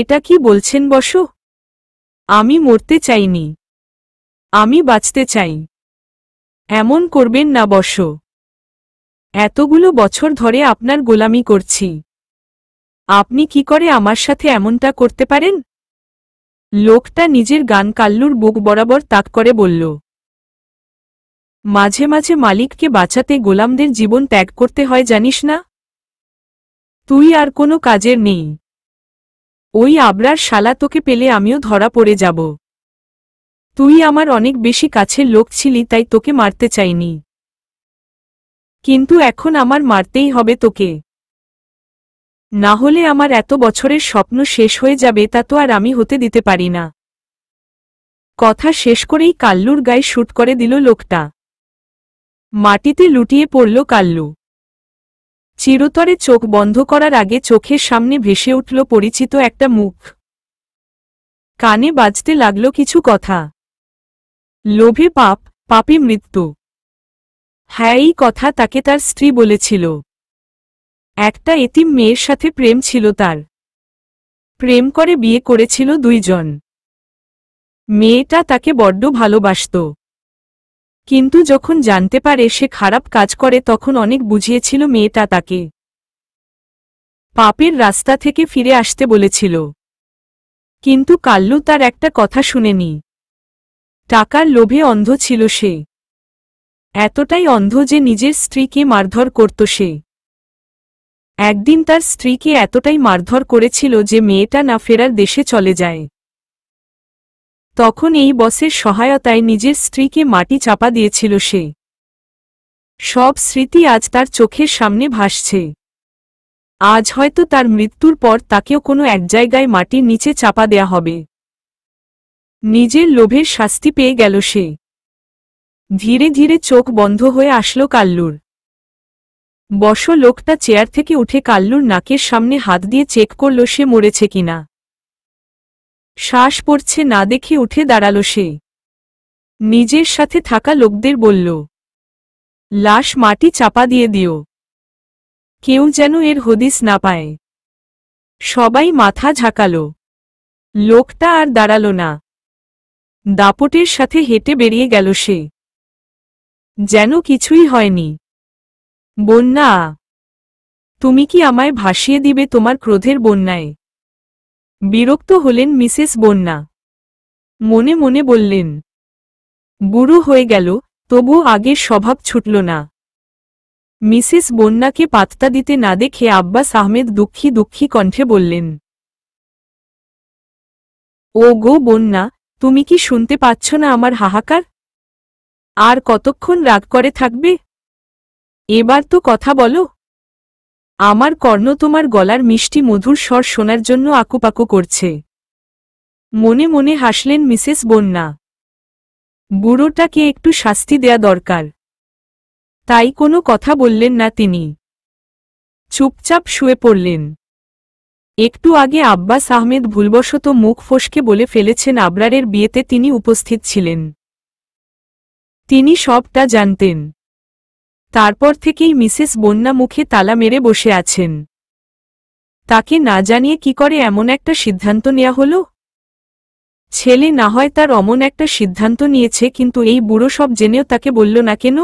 এটা কি বলছেন বস আমি মরতে চাইনি আমি বাঁচতে চাই এমন করবেন না বসো এতগুলো বছর ধরে আপনার গোলামি করছি আপনি কি করে আমার সাথে এমনটা করতে পারেন লোকটা নিজের গান কাল্লুর বুক বরাবর তাক করে বলল মাঝে মাঝে মালিককে বাঁচাতে গোলামদের জীবন ত্যাগ করতে হয় জানিস না তুই আর কোনো কাজের নেই ওই আবরার শালা তোকে পেলে আমিও ধরা পড়ে যাব তুই আমার অনেক বেশি কাছের লোক ছিলি তাই তোকে মারতে চাইনি কিন্তু এখন আমার মারতেই হবে তোকে না হলে আমার এত বছরের স্বপ্ন শেষ হয়ে যাবে তা তো আর আমি হতে দিতে পারি না কথা শেষ করেই কাল্লুর গায়ে শ্যুট করে দিল লোকটা মাটিতে লুটিয়ে পড়ল কাল্লু চিরতরে চোখ বন্ধ করার আগে চোখের সামনে ভেসে উঠল পরিচিত একটা মুখ কানে বাজতে লাগল কিছু কথা লোভে পাপ পাপে মৃত্যু হ্যাঁ এই কথা তাকে তার স্ত্রী বলেছিল একটা এতিম মেয়ের সাথে প্রেম ছিল তার প্রেম করে বিয়ে করেছিল দুইজন মেয়েটা তাকে বড্ড ভালোবাসত কিন্তু যখন জানতে পারে সে খারাপ কাজ করে তখন অনেক বুঝিয়েছিল মেয়েটা তাকে পাপের রাস্তা থেকে ফিরে আসতে বলেছিল কিন্তু কাল্লু তার একটা কথা শুনেনি টাকার লোভে অন্ধ ছিল সে এতটাই অন্ধ যে নিজের স্ত্রীকে মারধর করত সে একদিন তার স্ত্রীকে এতটাই মারধর করেছিল যে মেয়েটা না ফেরার দেশে চলে যায় তখন এই বসের সহায়তায় নিজের স্ত্রীকে মাটি চাপা দিয়েছিল সে সব স্মৃতি আজ তার চোখের সামনে ভাসছে আজ হয়তো তার মৃত্যুর পর তাকেও কোনো এক জায়গায় মাটির নিচে চাপা দেয়া হবে নিজের লোভের শাস্তি পেয়ে গেল সে ধীরে ধীরে চোখ বন্ধ হয়ে আসলো কাল্লুর বস লোকটা চেয়ার থেকে উঠে কাল্লুর নাকের সামনে হাত দিয়ে চেক করল সে মরেছে কিনা শ্বাস পড়ছে না দেখে উঠে দাঁড়াল সে নিজের সাথে থাকা লোকদের বলল লাশ মাটি চাপা দিয়ে দিও কেউ যেন এর হদিস না পায় সবাই মাথা ঝাঁকাল লোকটা আর দাঁড়াল না দাপটের সাথে হেঁটে বেরিয়ে গেল সে যেন কিছুই হয়নি বন্যা তুমি কি আমায় ভাসিয়ে দিবে তোমার ক্রোধের বন্যায় বিরক্ত হলেন মিসেস বন্যা মনে মনে বললেন বুড়ো হয়ে গেল তবু আগের স্বভাব ছুটল না মিসেস বন্যাকে পাত্তা দিতে না দেখে আব্বাস আহমেদ দুঃখী দুঃখী কণ্ঠে বললেন ও গো বন্যা তুমি কি শুনতে পাচ্ছ না আমার হাহাকার আর কতক্ষণ রাগ করে থাকবে এবার তো কথা বলো আমার কর্ণ তোমার গলার মিষ্টি মধুর স্বর শোনার জন্য আকুপাকু করছে মনে মনে হাসলেন মিসেস বন্যা বুড়োটাকে একটু শাস্তি দেয়া দরকার তাই কোনো কথা বললেন না তিনি চুপচাপ শুয়ে পড়লেন একটু আগে আব্বাস আহমেদ ভুলবশত মুখ ফসকে বলে ফেলেছেন আবরারের বিয়েতে তিনি উপস্থিত ছিলেন তিনি সবটা জানতেন তারপর থেকেই মিসেস বন্যা মুখে তালা মেরে বসে আছেন তাকে না জানিয়ে কি করে এমন একটা সিদ্ধান্ত নেওয়া হল ছেলে না হয় তার অমন একটা সিদ্ধান্ত নিয়েছে কিন্তু এই বুড়ো সব জেনেও তাকে বলল না কেন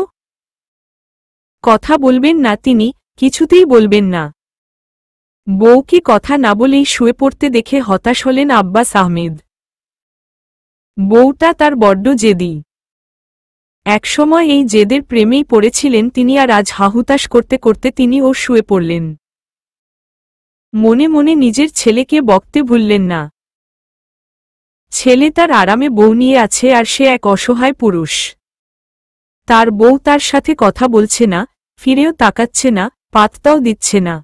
কথা বলবেন না তিনি কিছুতেই বলবেন না বউকে কথা না বলেই শুয়ে পড়তে দেখে হতাশ হলেন আব্বাস আহমেদ বউটা তার বড্ড জেদি একসময় এই জেদের প্রেমেই পড়েছিলেন তিনি আর আজ হাহুতাশ করতে করতে তিনি ও শুয়ে পড়লেন মনে মনে নিজের ছেলেকে বকতে ভুললেন না ছেলে তার আরামে বউ নিয়ে আছে আর সে এক অসহায় পুরুষ তার বউ তার সাথে কথা বলছে না ফিরেও তাকাচ্ছে না পাততাও দিচ্ছে না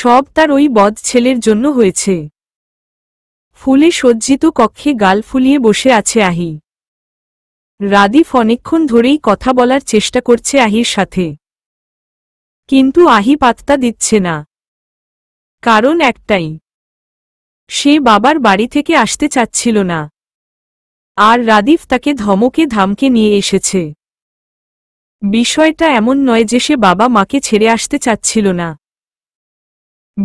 সব তার ওই বদ ছেলের জন্য হয়েছে ফুলে সজ্জিত কক্ষে গাল ফুলিয়ে বসে আছে আহি রাদিফ অনেকক্ষণ ধরেই কথা বলার চেষ্টা করছে আহির সাথে কিন্তু আহি পাত্তা দিচ্ছে না কারণ একটাই সে বাবার বাড়ি থেকে আসতে চাচ্ছিল না আর রাদিফ তাকে ধমকে ধামকে নিয়ে এসেছে বিষয়টা এমন নয় যে সে বাবা মাকে ছেড়ে আসতে চাচ্ছিল না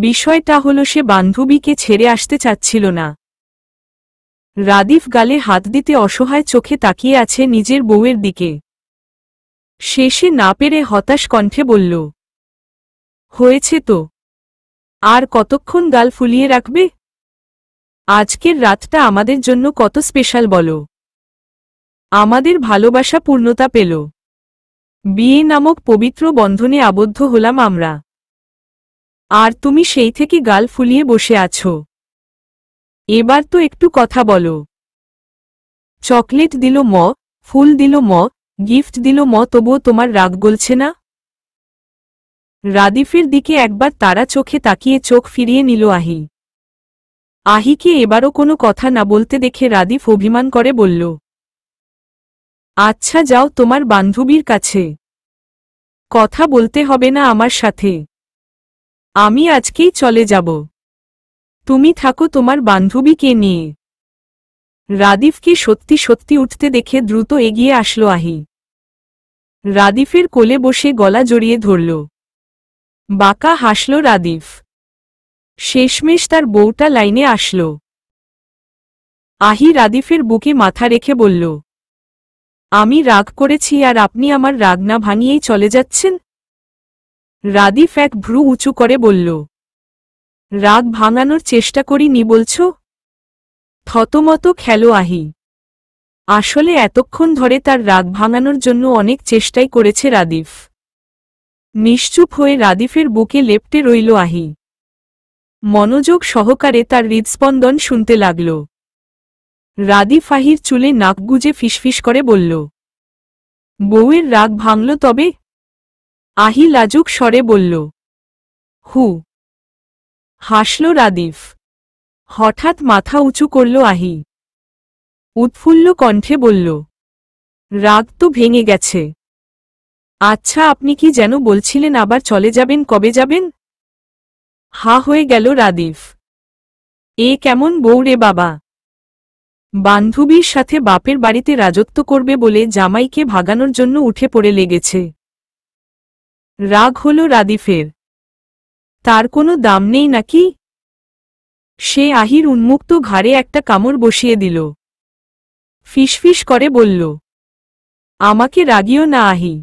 বিষয়টা হলো সে বান্ধবীকে ছেড়ে আসতে চাচ্ছিল না রাদিফ গালে হাত দিতে অসহায় চোখে তাকিয়ে আছে নিজের বউয়ের দিকে শেষে না পেরে হতাশ কণ্ঠে বলল হয়েছে তো আর কতক্ষণ গাল ফুলিয়ে রাখবে আজকের রাতটা আমাদের জন্য কত স্পেশাল বলো আমাদের ভালোবাসা পূর্ণতা পেল বিয়ে নামক পবিত্র বন্ধনে আবদ্ধ হলাম আমরা আর তুমি সেই থেকে গাল ফুলিয়ে বসে আছো এবার তো একটু কথা বলো চকলেট দিল ম ফুল দিল ম গিফট দিল ম তবুও তোমার রাগ গলছে না রাদিফের দিকে একবার তারা চোখে তাকিয়ে চোখ ফিরিয়ে নিল আহি আহিকে এবারও কোনো কথা না বলতে দেখে রাদিফ অভিমান করে বলল আচ্ছা যাও তোমার বান্ধবীর কাছে কথা বলতে হবে না আমার সাথে আমি আজকেই চলে যাব তুমি থাকো তোমার বান্ধবীকে নিয়ে রাদিফকে সত্যি সত্যি উঠতে দেখে দ্রুত এগিয়ে আসলো আহি রাদিফের কোলে বসে গলা জড়িয়ে ধরল বাঁকা হাসল রাদিফ শেষমেশ তার বউটা লাইনে আসল আহি রাদিফের বুকে মাথা রেখে বলল আমি রাগ করেছি আর আপনি আমার রাগ না ভাঙিয়েই চলে যাচ্ছেন রাদিফ এক ভ্রু উঁচু করে বলল রাগ ভাঙানোর চেষ্টা করিনি বলছ থতমত খেলো আহি আসলে এতক্ষণ ধরে তার রাগ ভাঙানোর জন্য অনেক চেষ্টাই করেছে রাদিফ নিশ্চুপ হয়ে রাদিফের বুকে লেপটে রইল আহি মনোযোগ সহকারে তার হৃদস্পন্দন শুনতে লাগল রাদিফ আহির চুলে নাক গুজে ফিসফিস করে বলল বউয়ের রাগ ভাঙল তবে আহি লাজুক স্বরে বলল হু হাসল রাদিফ হঠাৎ মাথা উঁচু করল আহি উৎফুল্ল কণ্ঠে বলল রাগ তো ভেঙে গেছে আচ্ছা আপনি কি যেন বলছিলেন আবার চলে যাবেন কবে যাবেন হা হয়ে গেল রাদিফ এ কেমন রে বাবা বান্ধবীর সাথে বাপের বাড়িতে রাজত্ব করবে বলে জামাইকে ভাগানোর জন্য উঠে পড়ে লেগেছে রাগ হল রাদিফের তার কোনো দাম নেই নাকি সে আহির উন্মুক্ত ঘাড়ে একটা কামড় বসিয়ে দিল ফিসফিস করে বলল আমাকে রাগিও না আহি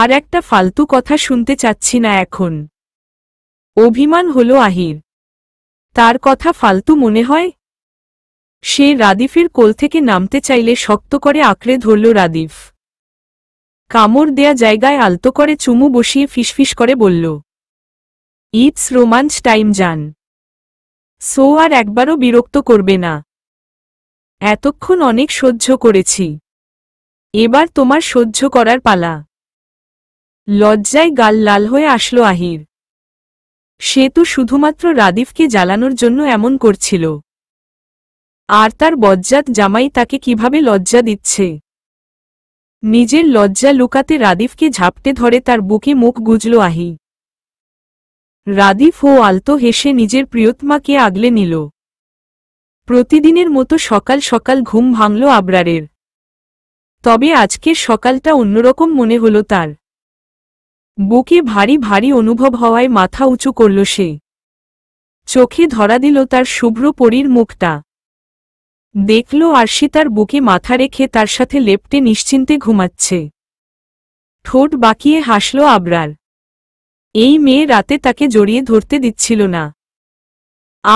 আর একটা ফালতু কথা শুনতে চাচ্ছি না এখন অভিমান হল আহির তার কথা ফালতু মনে হয় সে রাদিফের কোল থেকে নামতে চাইলে শক্ত করে আঁকড়ে ধরল রাদিফ কামড় দেয়া জায়গায় আলতো করে চুমু বসিয়ে ফিসফিস করে বলল ইটস রোমাঞ্চ টাইম যান সো আর একবারও বিরক্ত করবে না এতক্ষণ অনেক সহ্য করেছি এবার তোমার সহ্য করার পালা লজ্জায় গাল লাল হয়ে আসলো আহির সে তো শুধুমাত্র রাদিফকে জ্বালানোর জন্য এমন করছিল আর তার বজ্জাত জামাই তাকে কিভাবে লজ্জা দিচ্ছে নিজের লজ্জা লুকাতে রাদিফকে ঝাপটে ধরে তার বুকে মুখ গুজল আহি রাদিফ ও আলতো হেসে নিজের প্রিয়তমাকে আগলে নিল প্রতিদিনের মতো সকাল সকাল ঘুম ভাঙল আবরারের তবে আজকের সকালটা অন্যরকম মনে হল তার বুকে ভারী ভারী অনুভব হওয়ায় মাথা উঁচু করল সে চোখে ধরা দিল তার শুভ্র পরীর মুখটা দেখল আরশি তার বুকে মাথা রেখে তার সাথে লেপটে নিশ্চিন্তে ঘুমাচ্ছে ঠোঁট বাঁকিয়ে হাসল আবরার এই মেয়ে রাতে তাকে জড়িয়ে ধরতে দিচ্ছিল না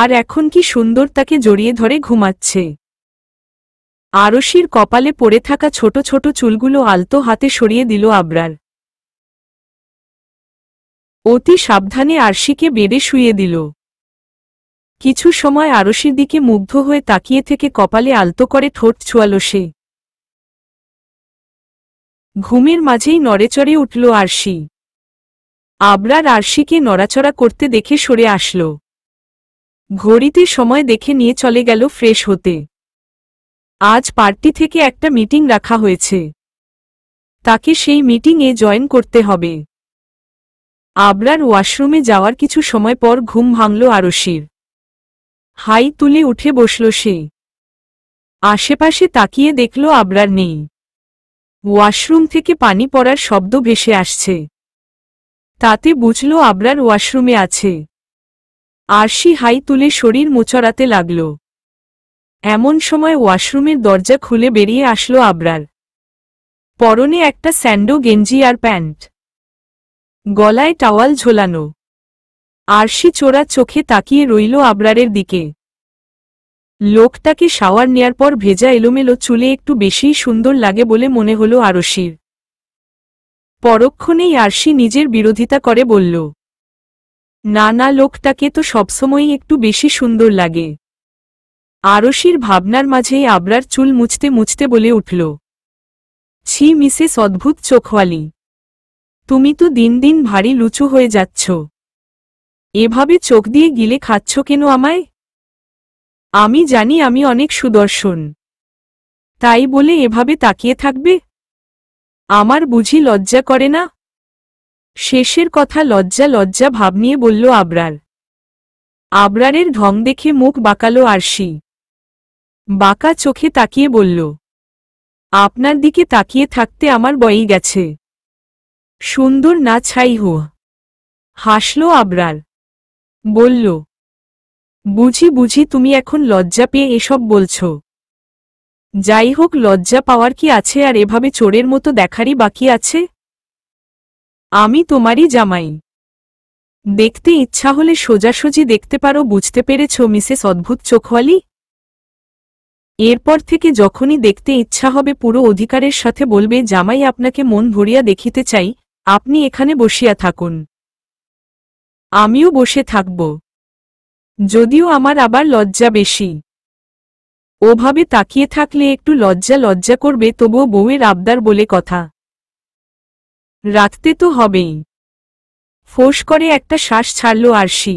আর এখন কি সুন্দর তাকে জড়িয়ে ধরে ঘুমাচ্ছে আরশির কপালে পড়ে থাকা ছোট ছোট চুলগুলো আলতো হাতে সরিয়ে দিল আবরার অতি সাবধানে আরশিকে বেড়ে শুয়ে দিল কিছু সময় আরশির দিকে মুগ্ধ হয়ে তাকিয়ে থেকে কপালে আলতো করে ঠোঁট ছোয়াল সে ঘুমের মাঝেই নড়েচড়ে উঠল আরশি আবরার আরশিকে নড়াচড়া করতে দেখে সরে আসল ঘড়িতে সময় দেখে নিয়ে চলে গেল ফ্রেশ হতে আজ পার্টি থেকে একটা মিটিং রাখা হয়েছে তাকে সেই মিটিংয়ে জয়েন করতে হবে আবরার ওয়াশরুমে যাওয়ার কিছু সময় পর ঘুম ভাঙল আরশির হাই তুলে উঠে বসল সে আশেপাশে তাকিয়ে দেখল আবরার নেই ওয়াশরুম থেকে পানি পড়ার শব্দ ভেসে আসছে তাতে বুঝল আবরার ওয়াশরুমে আছে আরশি হাই তুলে শরীর মোচড়াতে লাগল এমন সময় ওয়াশরুমের দরজা খুলে বেরিয়ে আসলো আবরার পরনে একটা স্যান্ডো গেঞ্জি আর প্যান্ট গলায় টাওয়াল ঝোলানো আরশি চোরা চোখে তাকিয়ে রইল আবরারের দিকে লোকটাকে শাওয়ার নেয়ার পর ভেজা এলোমেলো চুলে একটু বেশিই সুন্দর লাগে বলে মনে হলো আরশির পরক্ষণেই আরশি নিজের বিরোধিতা করে বলল না না লোকটাকে তো সবসময়ই একটু বেশি সুন্দর লাগে আরশির ভাবনার মাঝেই আবরার চুল মুছতে মুছতে বলে উঠল ছি মিসেস অদ্ভুত চোখওয়ালি তুমি তো দিন দিন ভারী লুচু হয়ে যাচ্ছ এভাবে চোখ দিয়ে গিলে খাচ্ছ কেন আমায় আমি জানি আমি অনেক সুদর্শন তাই বলে এভাবে তাকিয়ে থাকবে আমার বুঝি লজ্জা করে না শেষের কথা লজ্জা লজ্জা ভাব নিয়ে বলল আবরার আবরারের ঢং দেখে মুখ বাঁকালো আরশি বাঁকা চোখে তাকিয়ে বলল আপনার দিকে তাকিয়ে থাকতে আমার বয়েই গেছে সুন্দর না ছাই হো হাসল আবরার বলল বুঝি বুঝি তুমি এখন লজ্জা পেয়ে এসব বলছো যাই হোক লজ্জা পাওয়ার কি আছে আর এভাবে চোরের মতো দেখারই বাকি আছে আমি তোমারই জামাই দেখতে ইচ্ছা হলে সোজাসুজি দেখতে পারো বুঝতে পেরেছ মিসেস অদ্ভুত চোখওয়ালি এরপর থেকে যখনই দেখতে ইচ্ছা হবে পুরো অধিকারের সাথে বলবে জামাই আপনাকে মন ভরিয়া দেখিতে চাই আপনি এখানে বসিয়া থাকুন আমিও বসে থাকব যদিও আমার আবার লজ্জা বেশি ওভাবে তাকিয়ে থাকলে একটু লজ্জা লজ্জা করবে তবুও বউয়ের আবদার বলে কথা রাখতে তো হবেই ফোস করে একটা শ্বাস ছাড়ল আরশি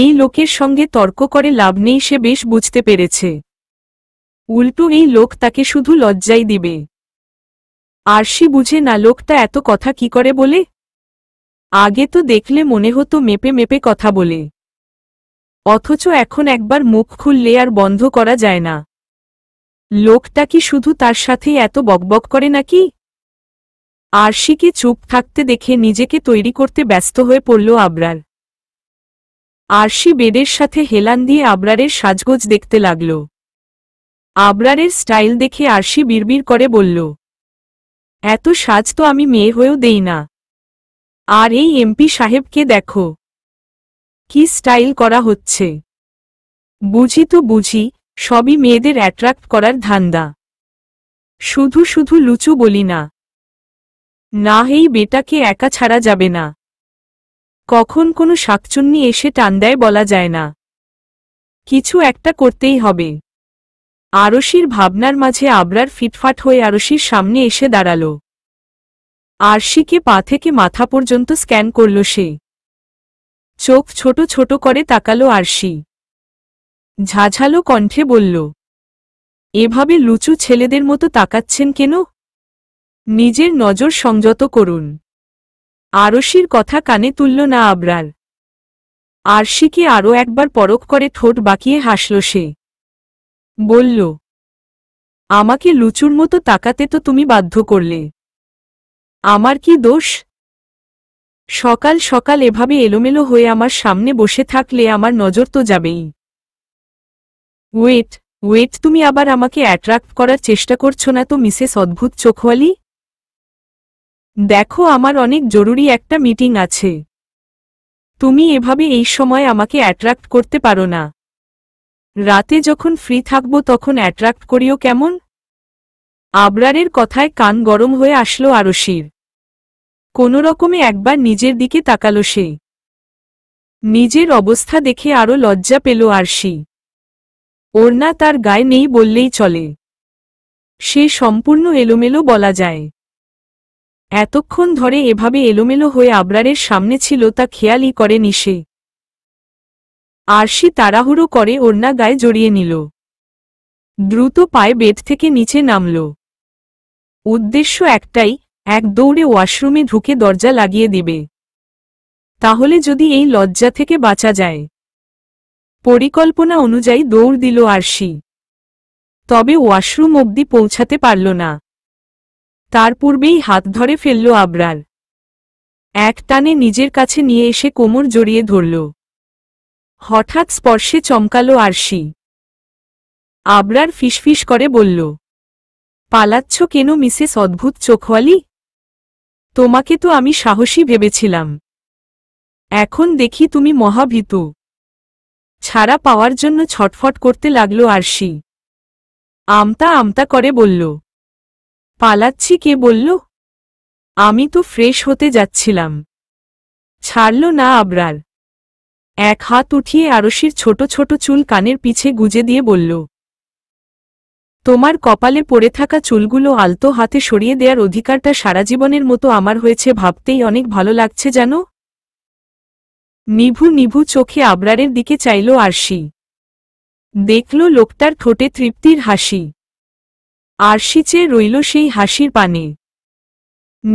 এই লোকের সঙ্গে তর্ক করে লাভ নেই সে বেশ বুঝতে পেরেছে উল্টো এই লোক তাকে শুধু লজ্জাই দিবে আরশি বুঝে না লোকটা এত কথা কি করে বলে আগে তো দেখলে মনে হতো মেপে মেপে কথা বলে অথচ এখন একবার মুখ খুললে আর বন্ধ করা যায় না লোকটা কি শুধু তার সাথেই এত বকবক করে নাকি আরশিকে চুপ থাকতে দেখে নিজেকে তৈরি করতে ব্যস্ত হয়ে পড়ল আবরার আরশি বেডের সাথে হেলান দিয়ে আবরারের সাজগোজ দেখতে লাগল আবরারের স্টাইল দেখে আরশি বিড়বিড় করে বলল এত সাজ তো আমি মেয়ে হয়েও দেই না আর এই এমপি সাহেবকে দেখো কি স্টাইল করা হচ্ছে বুঝি তো বুঝি সবই মেয়েদের অ্যাট্রাক্ট করার ধান্দা শুধু শুধু লুচু বলি না না এই বেটাকে একা ছাড়া যাবে না কখন কোনো শাকচুন্নি এসে টান দেয় বলা যায় না কিছু একটা করতেই হবে আরশির ভাবনার মাঝে আবরার ফিটফাট হয়ে আরশির সামনে এসে দাঁড়াল আরশিকে পা থেকে মাথা পর্যন্ত স্ক্যান করল সে চোখ ছোট ছোট করে তাকালো আরশি ঝাঝালো কণ্ঠে বলল এভাবে লুচু ছেলেদের মতো তাকাচ্ছেন কেন নিজের নজর সংযত করুন আরশির কথা কানে তুলল না আবরার আরশিকে আরও একবার পরখ করে ঠোঁট বাঁকিয়ে হাসল সে বলল আমাকে লুচুর মতো তাকাতে তো তুমি বাধ্য করলে আমার কি দোষ সকাল সকাল এভাবে এলোমেলো হয়ে আমার সামনে বসে থাকলে আমার নজর তো যাবেই ওয়েট ওয়েট তুমি আবার আমাকে অ্যাট্রাক্ট করার চেষ্টা করছো না তো মিসেস অদ্ভুত চোখওয়ালি দেখো আমার অনেক জরুরি একটা মিটিং আছে তুমি এভাবে এই সময় আমাকে অ্যাট্রাক্ট করতে পারো না রাতে যখন ফ্রি থাকবো তখন অ্যাট্রাক্ট করিও কেমন আবরারের কথায় কান গরম হয়ে আসলো আরশির কোনো রকমে একবার নিজের দিকে তাকাল সে নিজের অবস্থা দেখে আরও লজ্জা পেল আরশি না তার গায়ে নেই বললেই চলে সে সম্পূর্ণ এলোমেলো বলা যায় এতক্ষণ ধরে এভাবে এলোমেলো হয়ে আবরারের সামনে ছিল তা খেয়ালই করে সে আরশি তাড়াহুড়ো করে ওরনা গায়ে জড়িয়ে নিল দ্রুত পায়ে বেড থেকে নিচে নামল উদ্দেশ্য একটাই এক দৌড়ে ওয়াশরুমে ঢুকে দরজা লাগিয়ে দিবে তাহলে যদি এই লজ্জা থেকে বাঁচা যায় পরিকল্পনা অনুযায়ী দৌড় দিল আরশি তবে ওয়াশরুম অবধি পৌঁছাতে পারল না তার পূর্বেই হাত ধরে ফেলল আবরার এক টানে নিজের কাছে নিয়ে এসে কোমর জড়িয়ে ধরল হঠাৎ স্পর্শে চমকাল আরশি আবরার ফিসফিস করে বলল পালাচ্ছ কেন মিসেস অদ্ভুত চোখওয়ালি তোমাকে তো আমি সাহসী ভেবেছিলাম এখন দেখি তুমি মহাভীতু ছাড়া পাওয়ার জন্য ছটফট করতে লাগল আরশি আমতা আমতা করে বলল পালাচ্ছি কে বলল আমি তো ফ্রেশ হতে যাচ্ছিলাম ছাড়ল না আবরার এক হাত উঠিয়ে আরশির ছোট ছোট চুল কানের পিছে গুজে দিয়ে বলল তোমার কপালে পড়ে থাকা চুলগুলো আলতো হাতে সরিয়ে দেওয়ার অধিকারটা সারা জীবনের মতো আমার হয়েছে ভাবতেই অনেক ভালো লাগছে জানো নিভু নিভু চোখে আবরারের দিকে চাইল আরশি দেখল লোকটার ঠোঁটে তৃপ্তির হাসি আরশি চেয়ে রইল সেই হাসির পানে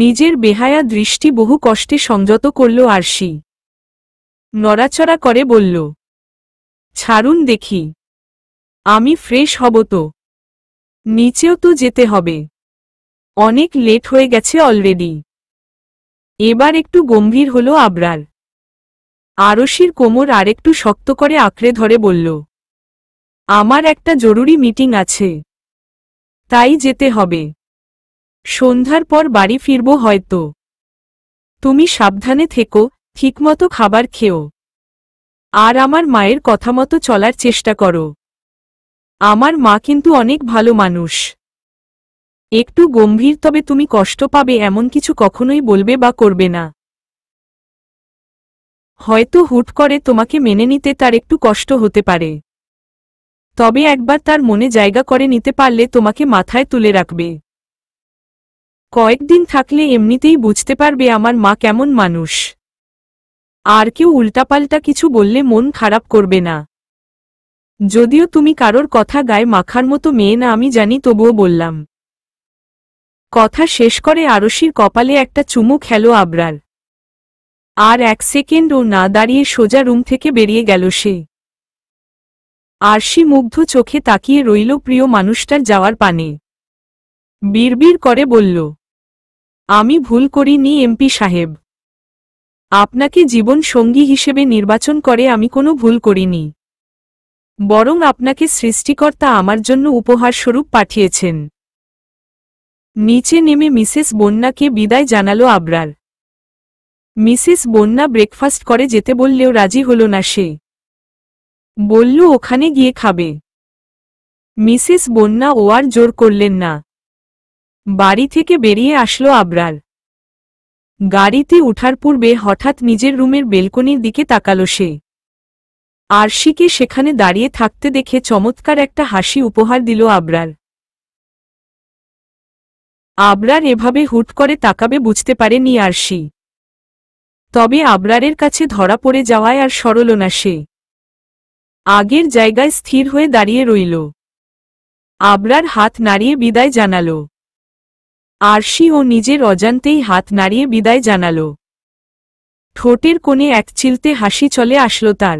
নিজের বেহায়া দৃষ্টি বহু কষ্টে সংযত করল আরশি নড়াচড়া করে বলল ছাড়ুন দেখি আমি ফ্রেশ হব তো নিচেও তো যেতে হবে অনেক লেট হয়ে গেছে অলরেডি এবার একটু গম্ভীর হল আবরার আরশির কোমর আরেকটু শক্ত করে আঁকড়ে ধরে বলল আমার একটা জরুরি মিটিং আছে তাই যেতে হবে সন্ধ্যার পর বাড়ি ফিরব হয়তো তুমি সাবধানে থেকো ঠিকমতো খাবার খেও আর আমার মায়ের কথা মতো চলার চেষ্টা করো আমার মা কিন্তু অনেক ভালো মানুষ একটু গম্ভীর তবে তুমি কষ্ট পাবে এমন কিছু কখনোই বলবে বা করবে না হয়তো হুট করে তোমাকে মেনে নিতে তার একটু কষ্ট হতে পারে তবে একবার তার মনে জায়গা করে নিতে পারলে তোমাকে মাথায় তুলে রাখবে কয়েকদিন থাকলে এমনিতেই বুঝতে পারবে আমার মা কেমন মানুষ আর কেউ উল্টাপাল্টা কিছু বললে মন খারাপ করবে না যদিও তুমি কারোর কথা গায়ে মাখার মতো মেয়ে না আমি জানি তবুও বললাম কথা শেষ করে আরশির কপালে একটা চুমু খেলো আবরার আর এক সেকেন্ড ও না দাঁড়িয়ে সোজা রুম থেকে বেরিয়ে গেল সে আরশি মুগ্ধ চোখে তাকিয়ে রইল প্রিয় মানুষটার যাওয়ার পানে বিড়বিড় করে বলল আমি ভুল করিনি এমপি সাহেব আপনাকে জীবন সঙ্গী হিসেবে নির্বাচন করে আমি কোনো ভুল করিনি বরং আপনাকে সৃষ্টিকর্তা আমার জন্য উপহারস্বরূপ পাঠিয়েছেন নিচে নেমে মিসেস বন্যাকে বিদায় জানালো আবরার মিসেস বন্যা ব্রেকফাস্ট করে যেতে বললেও রাজি হল না সে বলল ওখানে গিয়ে খাবে মিসেস বন্যা ও আর জোর করলেন না বাড়ি থেকে বেরিয়ে আসলো আবরার গাড়িতে উঠার পূর্বে হঠাৎ নিজের রুমের বেলকনির দিকে তাকালো সে আরশিকে সেখানে দাঁড়িয়ে থাকতে দেখে চমৎকার একটা হাসি উপহার দিল আবরার আবরার এভাবে হুট করে তাকাবে বুঝতে পারেনি আরশি তবে আবরারের কাছে ধরা পড়ে যাওয়ায় আর সরল না সে আগের জায়গায় স্থির হয়ে দাঁড়িয়ে রইল আবরার হাত নাড়িয়ে বিদায় জানাল আরশি ও নিজের অজান্তেই হাত নাড়িয়ে বিদায় জানাল ঠোঁটের কোণে এক চিলতে হাসি চলে আসলো তার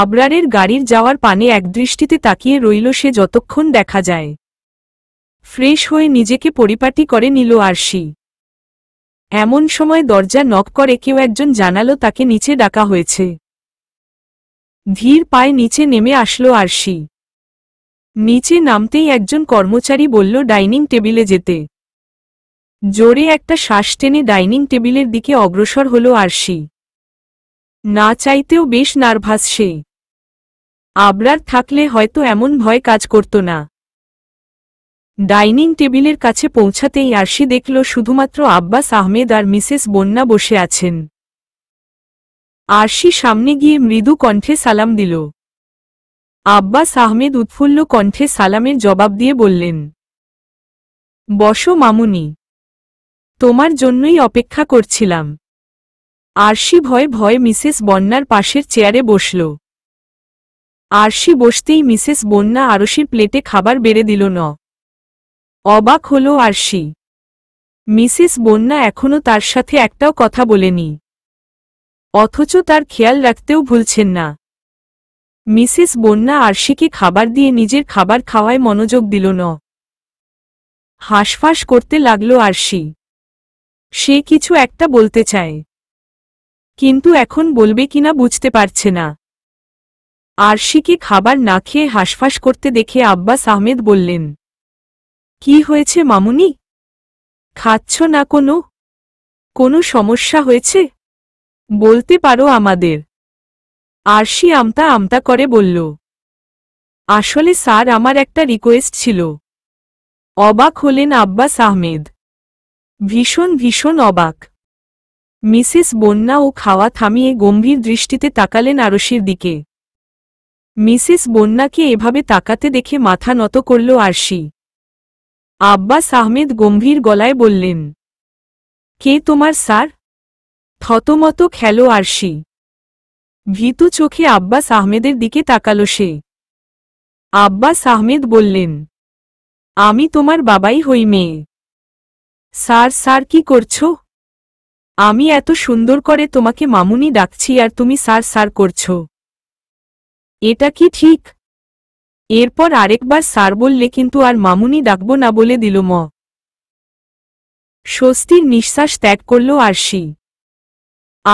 আবরারের গাড়ির যাওয়ার পানে একদৃষ্টিতে তাকিয়ে রইল সে যতক্ষণ দেখা যায় ফ্রেশ হয়ে নিজেকে পরিপাটি করে নিল আরশি এমন সময় দরজা নক করে কেউ একজন জানালো তাকে নিচে ডাকা হয়েছে ধীর পায়ে নিচে নেমে আসলো আরশি নিচে নামতেই একজন কর্মচারী বলল ডাইনিং টেবিলে যেতে জোরে একটা শ্বাস টেনে ডাইনিং টেবিলের দিকে অগ্রসর হল আরশি না চাইতেও বেশ নার্ভাস সে আবরার থাকলে হয়তো এমন ভয় কাজ করত না ডাইনিং টেবিলের কাছে পৌঁছাতেই আরশি দেখল শুধুমাত্র আব্বাস আহমেদ আর মিসেস বন্যা বসে আছেন আরশি সামনে গিয়ে মৃদু কণ্ঠে সালাম দিল আব্বাস আহমেদ উৎফুল্ল কণ্ঠে সালামের জবাব দিয়ে বললেন বসো মামুনি তোমার জন্যই অপেক্ষা করছিলাম আরশি ভয়ে ভয়ে মিসেস বন্যার পাশের চেয়ারে বসল আরশি বসতেই মিসেস বন্যা আরশির প্লেটে খাবার বেড়ে দিল ন অবাক হল আরশি মিসেস বন্যা এখনও তার সাথে একটাও কথা বলেনি অথচ তার খেয়াল রাখতেও ভুলছেন না মিসেস বন্যা আরশিকে খাবার দিয়ে নিজের খাবার খাওয়ায় মনোযোগ দিল ন হাঁসফাঁস করতে লাগল আরশি সে কিছু একটা বলতে চায় কিন্তু এখন বলবে কিনা বুঝতে পারছে না আরশিকে খাবার না খেয়ে হাঁসফাঁস করতে দেখে আব্বাস আহমেদ বললেন কি হয়েছে মামুনি খাচ্ছ না কোনো কোনো সমস্যা হয়েছে বলতে পারো আমাদের আরশি আমতা আমতা করে বলল আসলে স্যার আমার একটা রিকোয়েস্ট ছিল অবাক হলেন আব্বাস আহমেদ ভীষণ ভীষণ অবাক মিসেস বন্যা ও খাওয়া থামিয়ে গম্ভীর দৃষ্টিতে তাকালেন আরশির দিকে মিসেস বন্যাকে এভাবে তাকাতে দেখে মাথা নত করল আরশি আব্বাস আহমেদ গম্ভীর গলায় বললেন কে তোমার স্যার থতমত খেলো আরশি ভীতু চোখে আব্বাস আহমেদের দিকে তাকালো সে আব্বাস আহমেদ বললেন আমি তোমার বাবাই হই মেয়ে স্যার স্যার কি করছো আমি এত সুন্দর করে তোমাকে মামুনি ডাকছি আর তুমি সার সার করছো এটা কি ঠিক এরপর আরেকবার সার বললে কিন্তু আর মামুনি ডাকব না বলে দিল ম স্বস্তির নিঃশ্বাস ত্যাগ করল আরশি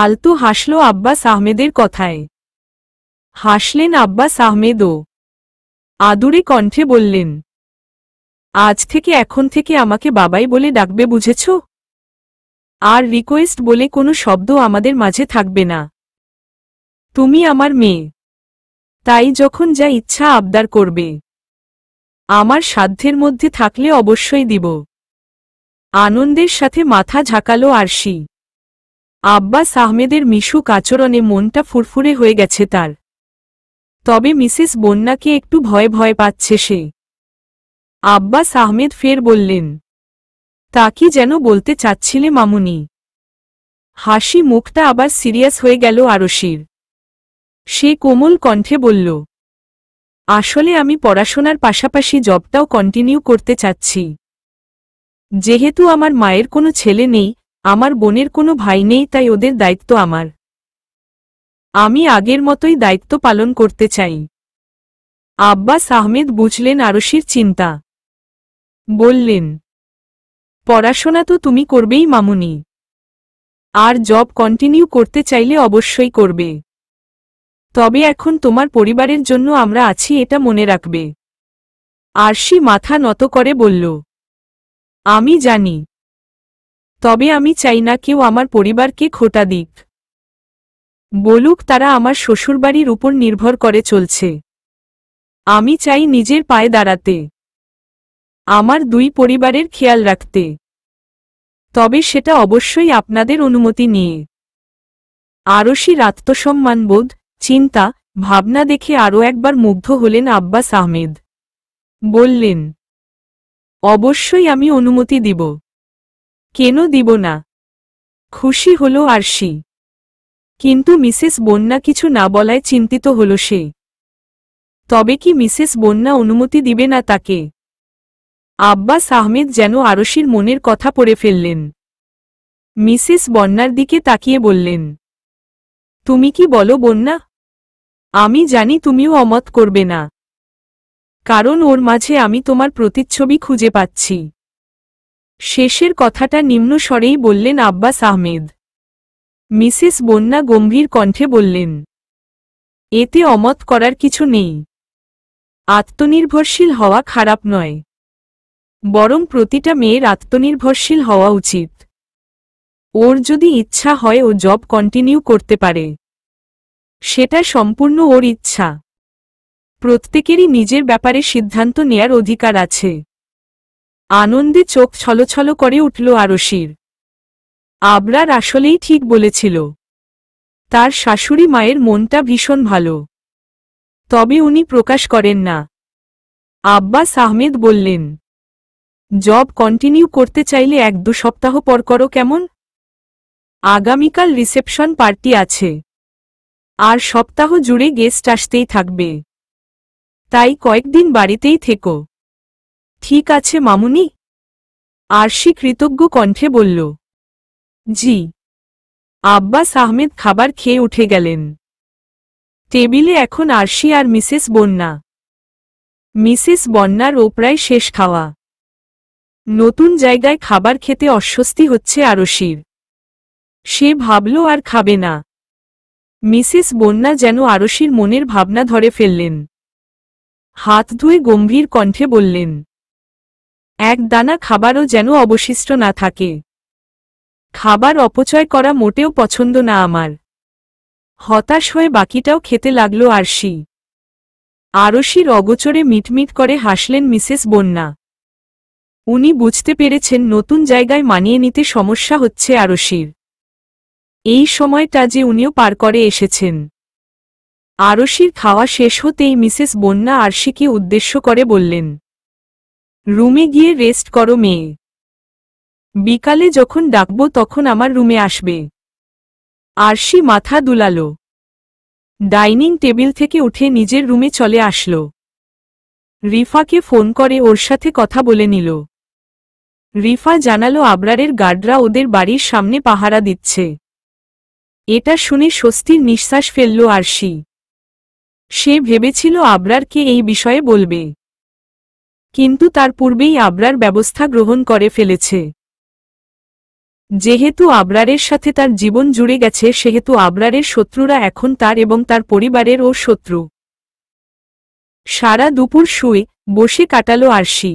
আলতু হাসল আব্বাস আহমেদের কথায় হাসলেন আব্বাস আহমেদও আদুরে কণ্ঠে বললেন আজ থেকে এখন থেকে আমাকে বাবাই বলে ডাকবে বুঝেছো আর রিকোয়েস্ট বলে কোনো শব্দ আমাদের মাঝে থাকবে না তুমি আমার মেয়ে তাই যখন যা ইচ্ছা আবদার করবে আমার সাধ্যের মধ্যে থাকলে অবশ্যই দিব আনন্দের সাথে মাথা ঝাঁকালো আরশি আব্বাস আহমেদের মিশুক আচরণে মনটা ফুরফুরে হয়ে গেছে তার তবে মিসেস বন্যাকে একটু ভয় ভয় পাচ্ছে সে আব্বাস আহমেদ ফের বললেন তা কি যেন বলতে চাচ্ছিলে মামুনি হাসি মুখটা আবার সিরিয়াস হয়ে গেল আরশির সে কোমল কণ্ঠে বলল আসলে আমি পড়াশোনার পাশাপাশি জবটাও কন্টিনিউ করতে চাচ্ছি যেহেতু আমার মায়ের কোনো ছেলে নেই আমার বোনের কোনো ভাই নেই তাই ওদের দায়িত্ব আমার আমি আগের মতোই দায়িত্ব পালন করতে চাই আব্বাস আহমেদ বুঝলেন আরশির চিন্তা বললেন পড়াশোনা তো তুমি করবেই মামুনি আর জব কন্টিনিউ করতে চাইলে অবশ্যই করবে তবে এখন তোমার পরিবারের জন্য আমরা আছি এটা মনে রাখবে আরশি মাথা নত করে বলল আমি জানি তবে আমি চাই না কেউ আমার পরিবারকে খোটা দিক বলুক তারা আমার শ্বশুরবাড়ির উপর নির্ভর করে চলছে আমি চাই নিজের পায়ে দাঁড়াতে আমার দুই পরিবারের খেয়াল রাখতে তবে সেটা অবশ্যই আপনাদের অনুমতি নিয়ে আরশি রাত্মসম্মানবোধ চিন্তা ভাবনা দেখে আরও একবার মুগ্ধ হলেন আব্বাস আহমেদ বললেন অবশ্যই আমি অনুমতি দিব কেন দিব না খুশি হল আরশি কিন্তু মিসেস বন্যা কিছু না বলায় চিন্তিত হল সে তবে কি মিসেস বন্যা অনুমতি দিবে না তাকে আব্বাস আহমেদ যেন আরশির মনের কথা পড়ে ফেললেন মিসেস বন্যার দিকে তাকিয়ে বললেন তুমি কি বলো বন্যা আমি জানি তুমিও অমত করবে না কারণ ওর মাঝে আমি তোমার প্রতিচ্ছবি খুঁজে পাচ্ছি শেষের কথাটা নিম্ন স্বরেই বললেন আব্বাস আহমেদ মিসেস বন্যা গম্ভীর কণ্ঠে বললেন এতে অমত করার কিছু নেই আত্মনির্ভরশীল হওয়া খারাপ নয় বরং প্রতিটা মেয়ের আত্মনির্ভরশীল হওয়া উচিত ওর যদি ইচ্ছা হয় ও জব কন্টিনিউ করতে পারে সেটা সম্পূর্ণ ওর ইচ্ছা প্রত্যেকেরই নিজের ব্যাপারে সিদ্ধান্ত নেয়ার অধিকার আছে আনন্দে চোখ ছলছল করে উঠল আরশির আবরার আসলেই ঠিক বলেছিল তার শাশুড়ি মায়ের মনটা ভীষণ ভালো তবে উনি প্রকাশ করেন না আব্বাস আহমেদ বললেন জব কন্টিনিউ করতে চাইলে এক দু সপ্তাহ পর করো কেমন আগামীকাল রিসেপশন পার্টি আছে আর সপ্তাহ জুড়ে গেস্ট আসতেই থাকবে তাই কয়েকদিন বাড়িতেই থেকো ঠিক আছে মামুনি আরশি কৃতজ্ঞ কণ্ঠে বলল জি আব্বাস আহমেদ খাবার খেয়ে উঠে গেলেন টেবিলে এখন আরশি আর মিসেস বন্যা মিসেস ও প্রায় শেষ খাওয়া নতুন জায়গায় খাবার খেতে অস্বস্তি হচ্ছে আরশির সে ভাবল আর খাবে না মিসেস বন্যা যেন আরশির মনের ভাবনা ধরে ফেললেন হাত ধুয়ে গম্ভীর কণ্ঠে বললেন এক দানা খাবারও যেন অবশিষ্ট না থাকে খাবার অপচয় করা মোটেও পছন্দ না আমার হতাশ হয়ে বাকিটাও খেতে লাগল আরশি আরশির অগোচরে মিটমিট করে হাসলেন মিসেস বন্যা উনি বুঝতে পেরেছেন নতুন জায়গায় মানিয়ে নিতে সমস্যা হচ্ছে আরশির এই সময়টা যে উনিও পার করে এসেছেন আরশির খাওয়া শেষ হতেই মিসেস বন্যা আরশিকে উদ্দেশ্য করে বললেন রুমে গিয়ে রেস্ট করো মেয়ে বিকালে যখন ডাকব তখন আমার রুমে আসবে আরশি মাথা দুলাল ডাইনিং টেবিল থেকে উঠে নিজের রুমে চলে আসল রিফাকে ফোন করে ওর সাথে কথা বলে নিল রিফা জানালো আবরারের গার্ডরা ওদের বাড়ির সামনে পাহারা দিচ্ছে এটা শুনে স্বস্তির নিঃশ্বাস ফেলল আরশি সে ভেবেছিল আবরারকে এই বিষয়ে বলবে কিন্তু তার পূর্বেই আবরার ব্যবস্থা গ্রহণ করে ফেলেছে যেহেতু আবরারের সাথে তার জীবন জুড়ে গেছে সেহেতু আবরারের শত্রুরা এখন তার এবং তার পরিবারের ও শত্রু সারা দুপুর শুয়ে বসে কাটালো আরশি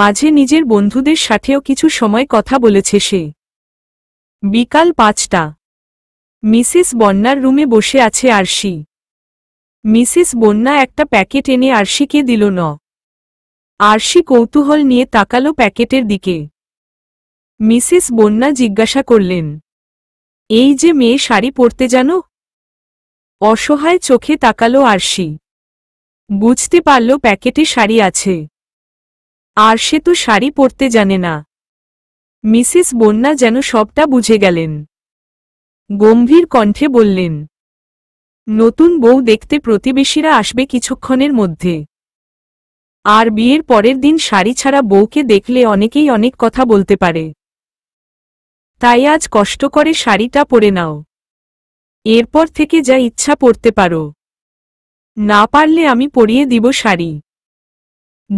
মাঝে নিজের বন্ধুদের সাথেও কিছু সময় কথা বলেছে সে বিকাল পাঁচটা মিসেস বন্যার রুমে বসে আছে আরশি মিসেস বন্যা একটা প্যাকেট এনে আরশিকে দিল ন আরশি কৌতূহল নিয়ে তাকালো প্যাকেটের দিকে মিসেস বন্যা জিজ্ঞাসা করলেন এই যে মেয়ে শাড়ি পরতে জানো অসহায় চোখে তাকালো আরশি বুঝতে পারল প্যাকেটে শাড়ি আছে আর সে তো শাড়ি পরতে জানে না মিসেস বন্যা যেন সবটা বুঝে গেলেন গম্ভীর কণ্ঠে বললেন নতুন বউ দেখতে প্রতিবেশীরা আসবে কিছুক্ষণের মধ্যে আর বিয়ের পরের দিন শাড়ি ছাড়া বউকে দেখলে অনেকেই অনেক কথা বলতে পারে তাই আজ কষ্ট করে শাড়িটা পরে নাও এরপর থেকে যা ইচ্ছা পড়তে পারো না পারলে আমি পরিয়ে দিব শাড়ি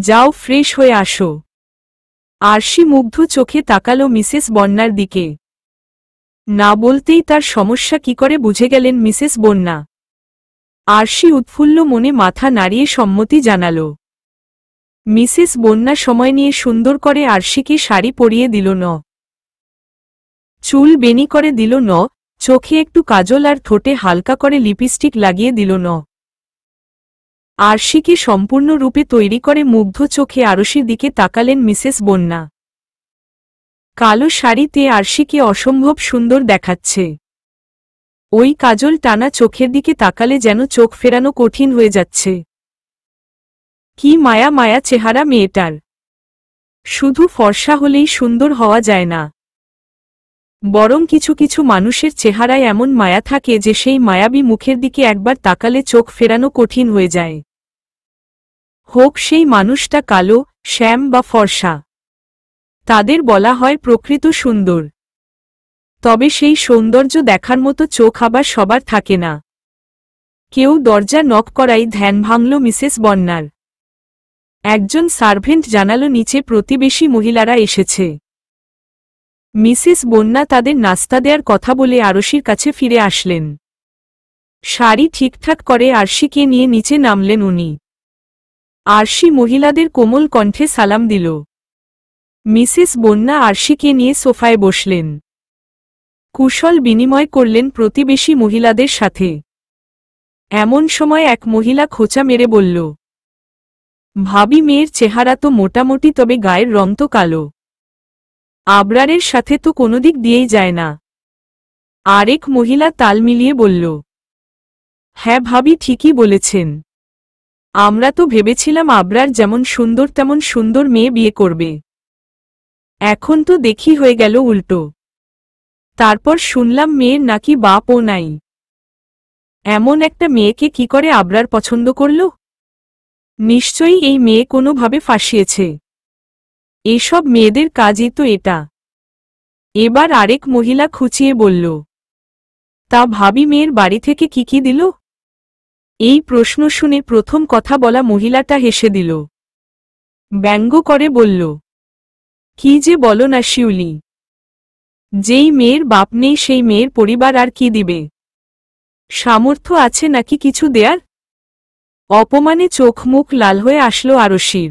যাও ফ্রেশ হয়ে আসো আরশি মুগ্ধ চোখে তাকাল মিসেস বন্যার দিকে না বলতেই তার সমস্যা কি করে বুঝে গেলেন মিসেস বন্যা আরশি উৎফুল্ল মনে মাথা নাড়িয়ে সম্মতি জানাল মিসেস বন্যা সময় নিয়ে সুন্দর করে আরশিকে শাড়ি পরিয়ে দিল ন চুল বেনি করে দিল ন চোখে একটু কাজল আর ঠোঁটে হালকা করে লিপস্টিক লাগিয়ে দিল ন আরশিকে সম্পূর্ণরূপে তৈরি করে মুগ্ধ চোখে আরশির দিকে তাকালেন মিসেস বন্যা কালো শাড়িতে আরশিকে অসম্ভব সুন্দর দেখাচ্ছে ওই কাজল টানা চোখের দিকে তাকালে যেন চোখ ফেরানো কঠিন হয়ে যাচ্ছে কি মায়া মায়া চেহারা মেয়েটার শুধু ফর্সা হলেই সুন্দর হওয়া যায় না বরং কিছু কিছু মানুষের চেহারায় এমন মায়া থাকে যে সেই মায়াবী মুখের দিকে একবার তাকালে চোখ ফেরানো কঠিন হয়ে যায় হোক সেই মানুষটা কালো শ্যাম বা ফর্সা তাদের বলা হয় প্রকৃত সুন্দর তবে সেই সৌন্দর্য দেখার মতো চোখ আবার সবার থাকে না কেউ দরজা নক করাই ধ্যান ভাঙল মিসেস বন্যার একজন সার্ভেন্ট জানালো নিচে প্রতিবেশী মহিলারা এসেছে মিসেস বন্যা তাদের নাস্তা দেওয়ার কথা বলে আরশির কাছে ফিরে আসলেন শাড়ি ঠিকঠাক করে আরশিকে নিয়ে নিচে নামলেন উনি আরশি মহিলাদের কোমল কণ্ঠে সালাম দিল মিসেস বন্যা আরশিকে নিয়ে সোফায় বসলেন কুশল বিনিময় করলেন প্রতিবেশী মহিলাদের সাথে এমন সময় এক মহিলা খোঁচা মেরে বলল ভাবি মেয়ের চেহারা তো মোটামুটি তবে গায়ের রং তো কালো আবরারের সাথে তো কোনো দিক দিয়েই যায় না আরেক মহিলা তাল মিলিয়ে বলল হ্যাঁ ভাবি ঠিকই বলেছেন আমরা তো ভেবেছিলাম আবরার যেমন সুন্দর তেমন সুন্দর মেয়ে বিয়ে করবে এখন তো দেখি হয়ে গেল উল্টো তারপর শুনলাম মেয়ের নাকি বাপও নাই এমন একটা মেয়েকে কি করে আবরার পছন্দ করল নিশ্চয়ই এই মেয়ে কোনোভাবে ফাঁসিয়েছে এসব মেয়েদের কাজই তো এটা এবার আরেক মহিলা খুঁচিয়ে বলল তা ভাবি মেয়ের বাড়ি থেকে কি কি দিল এই প্রশ্ন শুনে প্রথম কথা বলা মহিলাটা হেসে দিল ব্যঙ্গ করে বলল কি যে বলো না শিউলি যেই মেয়ের বাপ নেই সেই মেয়ের পরিবার আর কি দিবে সামর্থ্য আছে নাকি কিছু দেয়ার অপমানে চোখ মুখ লাল হয়ে আসলো আরশির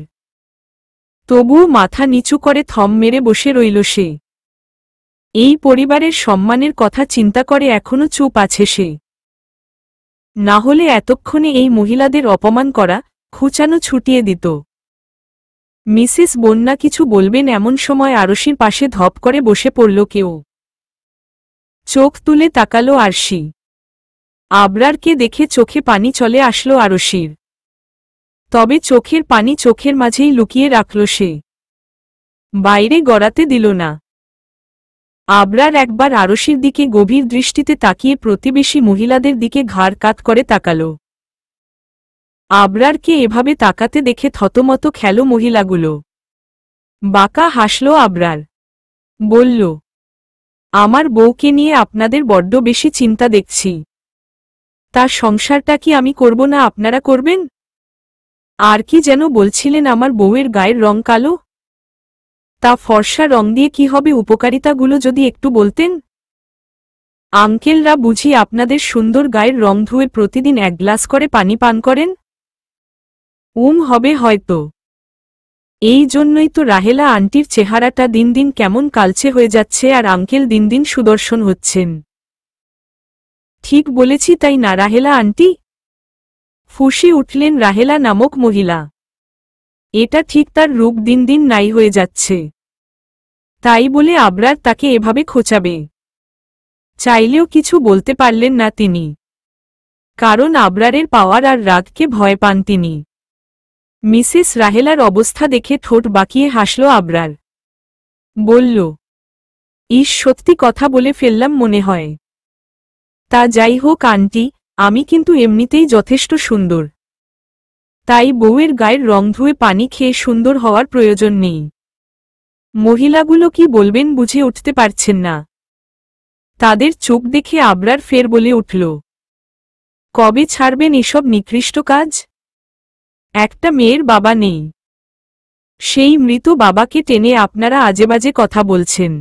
তবুও মাথা নিচু করে থম মেরে বসে রইল সে এই পরিবারের সম্মানের কথা চিন্তা করে এখনো চুপ আছে সে না হলে এতক্ষণে এই মহিলাদের অপমান করা খুচানো ছুটিয়ে দিত মিসেস বন্যা কিছু বলবেন এমন সময় আরশির পাশে ধপ করে বসে পড়ল কেউ চোখ তুলে তাকালো আরশি আবরারকে দেখে চোখে পানি চলে আসলো আরশির তবে চোখের পানি চোখের মাঝেই লুকিয়ে রাখল সে বাইরে গড়াতে দিল না আবরার একবার আরশির দিকে গভীর দৃষ্টিতে তাকিয়ে প্রতিবেশী মহিলাদের দিকে ঘাড় কাত করে তাকাল আবরারকে এভাবে তাকাতে দেখে থতমত খেল মহিলাগুলো বাঁকা হাসল আবরার বলল আমার বউকে নিয়ে আপনাদের বড্ড বেশি চিন্তা দেখছি তার সংসারটা কি আমি করব না আপনারা করবেন আর কি যেন বলছিলেন আমার বউয়ের গায়ের রং কালো তা ফর্সা রং দিয়ে কি হবে উপকারিতাগুলো যদি একটু বলতেন আঙ্কেলরা বুঝি আপনাদের সুন্দর গায়ের রং ধুয়ে প্রতিদিন এক গ্লাস করে পানি পান করেন উম হবে হয়তো এই জন্যই তো রাহেলা আন্টির চেহারাটা দিন দিন কেমন কালচে হয়ে যাচ্ছে আর আঙ্কেল দিন দিন সুদর্শন হচ্ছেন ঠিক বলেছি তাই না রাহেলা আন্টি ফুসি উঠলেন রাহেলা নামক মহিলা এটা ঠিক তার রূপ দিন দিন নাই হয়ে যাচ্ছে তাই বলে আবরার তাকে এভাবে খোঁচাবে চাইলেও কিছু বলতে পারলেন না তিনি কারণ আবরারের পাওয়ার আর রাগকে ভয় পান তিনি মিসেস রাহেলার অবস্থা দেখে ঠোঁট বাঁকিয়ে হাসল আবরার বলল ইস সত্যি কথা বলে ফেললাম মনে হয় তা যাই হোক আন্টি আমি কিন্তু এমনিতেই যথেষ্ট সুন্দর তাই বউয়ের গায়ের রং ধুয়ে পানি খেয়ে সুন্দর হওয়ার প্রয়োজন নেই মহিলাগুলো কি বলবেন বুঝে উঠতে পারছেন না তাদের চোখ দেখে আবরার ফের বলে উঠল কবে ছাড়বেন এসব নিকৃষ্ট কাজ একটা মেয়ের বাবা নেই সেই মৃত বাবাকে টেনে আপনারা আজেবাজে কথা বলছেন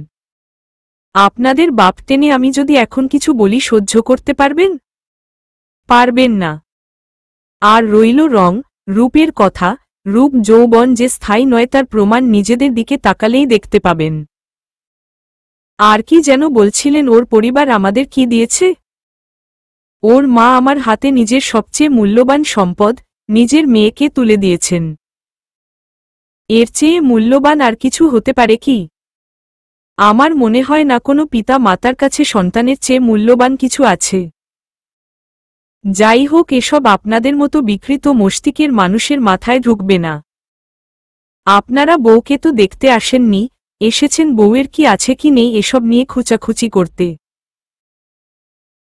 আপনাদের বাপ টেনে আমি যদি এখন কিছু বলি সহ্য করতে পারবেন পারবেন না আর রইল রং রূপের কথা রূপ যৌবন যে স্থায়ী নয় তার প্রমাণ নিজেদের দিকে তাকালেই দেখতে পাবেন আর কি যেন বলছিলেন ওর পরিবার আমাদের কি দিয়েছে ওর মা আমার হাতে নিজের সবচেয়ে মূল্যবান সম্পদ নিজের মেয়েকে তুলে দিয়েছেন এর চেয়ে মূল্যবান আর কিছু হতে পারে কি আমার মনে হয় না কোনো পিতা মাতার কাছে সন্তানের চেয়ে মূল্যবান কিছু আছে যাই হোক এসব আপনাদের মতো বিকৃত মস্তিকের মানুষের মাথায় ঢুকবে না আপনারা বউকে তো দেখতে আসেননি এসেছেন বউয়ের কি আছে কি নেই এসব নিয়ে খুচাখুচি করতে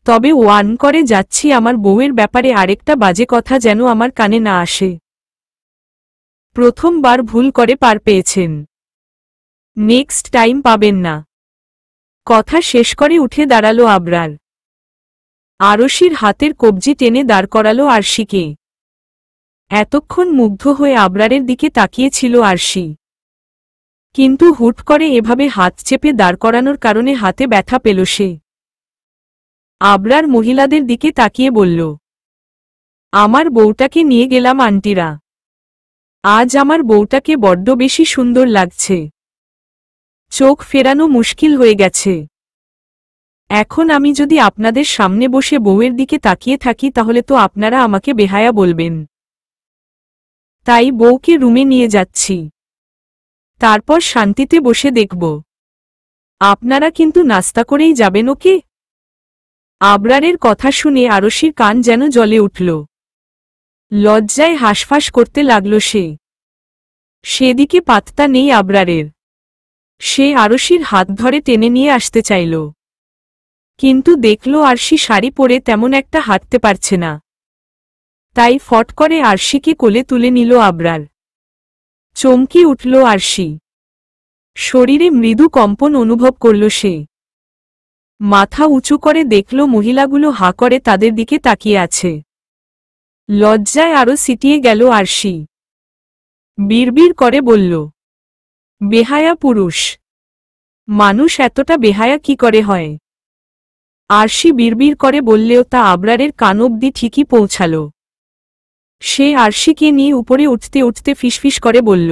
তবে ওয়ান করে যাচ্ছি আমার বউয়ের ব্যাপারে আরেকটা বাজে কথা যেন আমার কানে না আসে প্রথমবার ভুল করে পার পেয়েছেন নেক্সট টাইম পাবেন না কথা শেষ করে উঠে দাঁড়ালো আবরার আরশির হাতের কবজি টেনে দাঁড় করালো আরশিকে এতক্ষণ মুগ্ধ হয়ে আবরারের দিকে তাকিয়েছিল আরশি কিন্তু হুট করে এভাবে হাত চেপে দাঁড় করানোর কারণে হাতে ব্যথা পেল সে আবরার মহিলাদের দিকে তাকিয়ে বলল আমার বউটাকে নিয়ে গেলাম আন্টিরা আজ আমার বউটাকে বড্ড বেশি সুন্দর লাগছে চোখ ফেরানো মুশকিল হয়ে গেছে এখন আমি যদি আপনাদের সামনে বসে বউয়ের দিকে তাকিয়ে থাকি তাহলে তো আপনারা আমাকে বেহায়া বলবেন তাই বউকে রুমে নিয়ে যাচ্ছি তারপর শান্তিতে বসে দেখব আপনারা কিন্তু নাস্তা করেই যাবেন ওকে আবরারের কথা শুনে আরশির কান যেন জলে উঠল লজ্জায় হাঁসফাঁস করতে লাগল সে সেদিকে পাত্তা নেই আবরারের সে আরশির হাত ধরে টেনে নিয়ে আসতে চাইল কিন্তু দেখল আরশি শাড়ি পরে তেমন একটা হাঁটতে পারছে না তাই ফট করে আরশিকে কোলে তুলে নিল আবরার চমকি উঠল আরশি শরীরে মৃদু কম্পন অনুভব করল সে মাথা উঁচু করে দেখল মহিলাগুলো হা করে তাদের দিকে তাকিয়ে আছে লজ্জায় আরো সিটিয়ে গেল আরশি বিড়বিড় করে বলল বেহায়া পুরুষ মানুষ এতটা বেহায়া কি করে হয় আরশি বিড়বিড় করে বললেও তা আবরারের কান অব্দি ঠিকই পৌঁছাল সে আরশিকে নিয়ে উপরে উঠতে উঠতে ফিসফিস করে বলল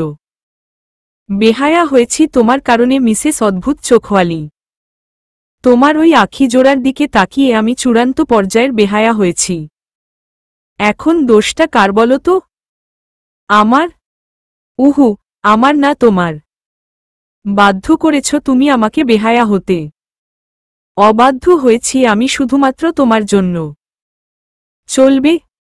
বেহায়া হয়েছি তোমার কারণে মিসেস অদ্ভুত চোখওয়ালি তোমার ওই আখি জোড়ার দিকে তাকিয়ে আমি চূড়ান্ত পর্যায়ের বেহায়া হয়েছি এখন দোষটা কার বলো তো আমার উহু আমার না তোমার বাধ্য করেছ তুমি আমাকে বেহায়া হতে অবাধ্য হয়েছি আমি শুধুমাত্র তোমার জন্য চলবে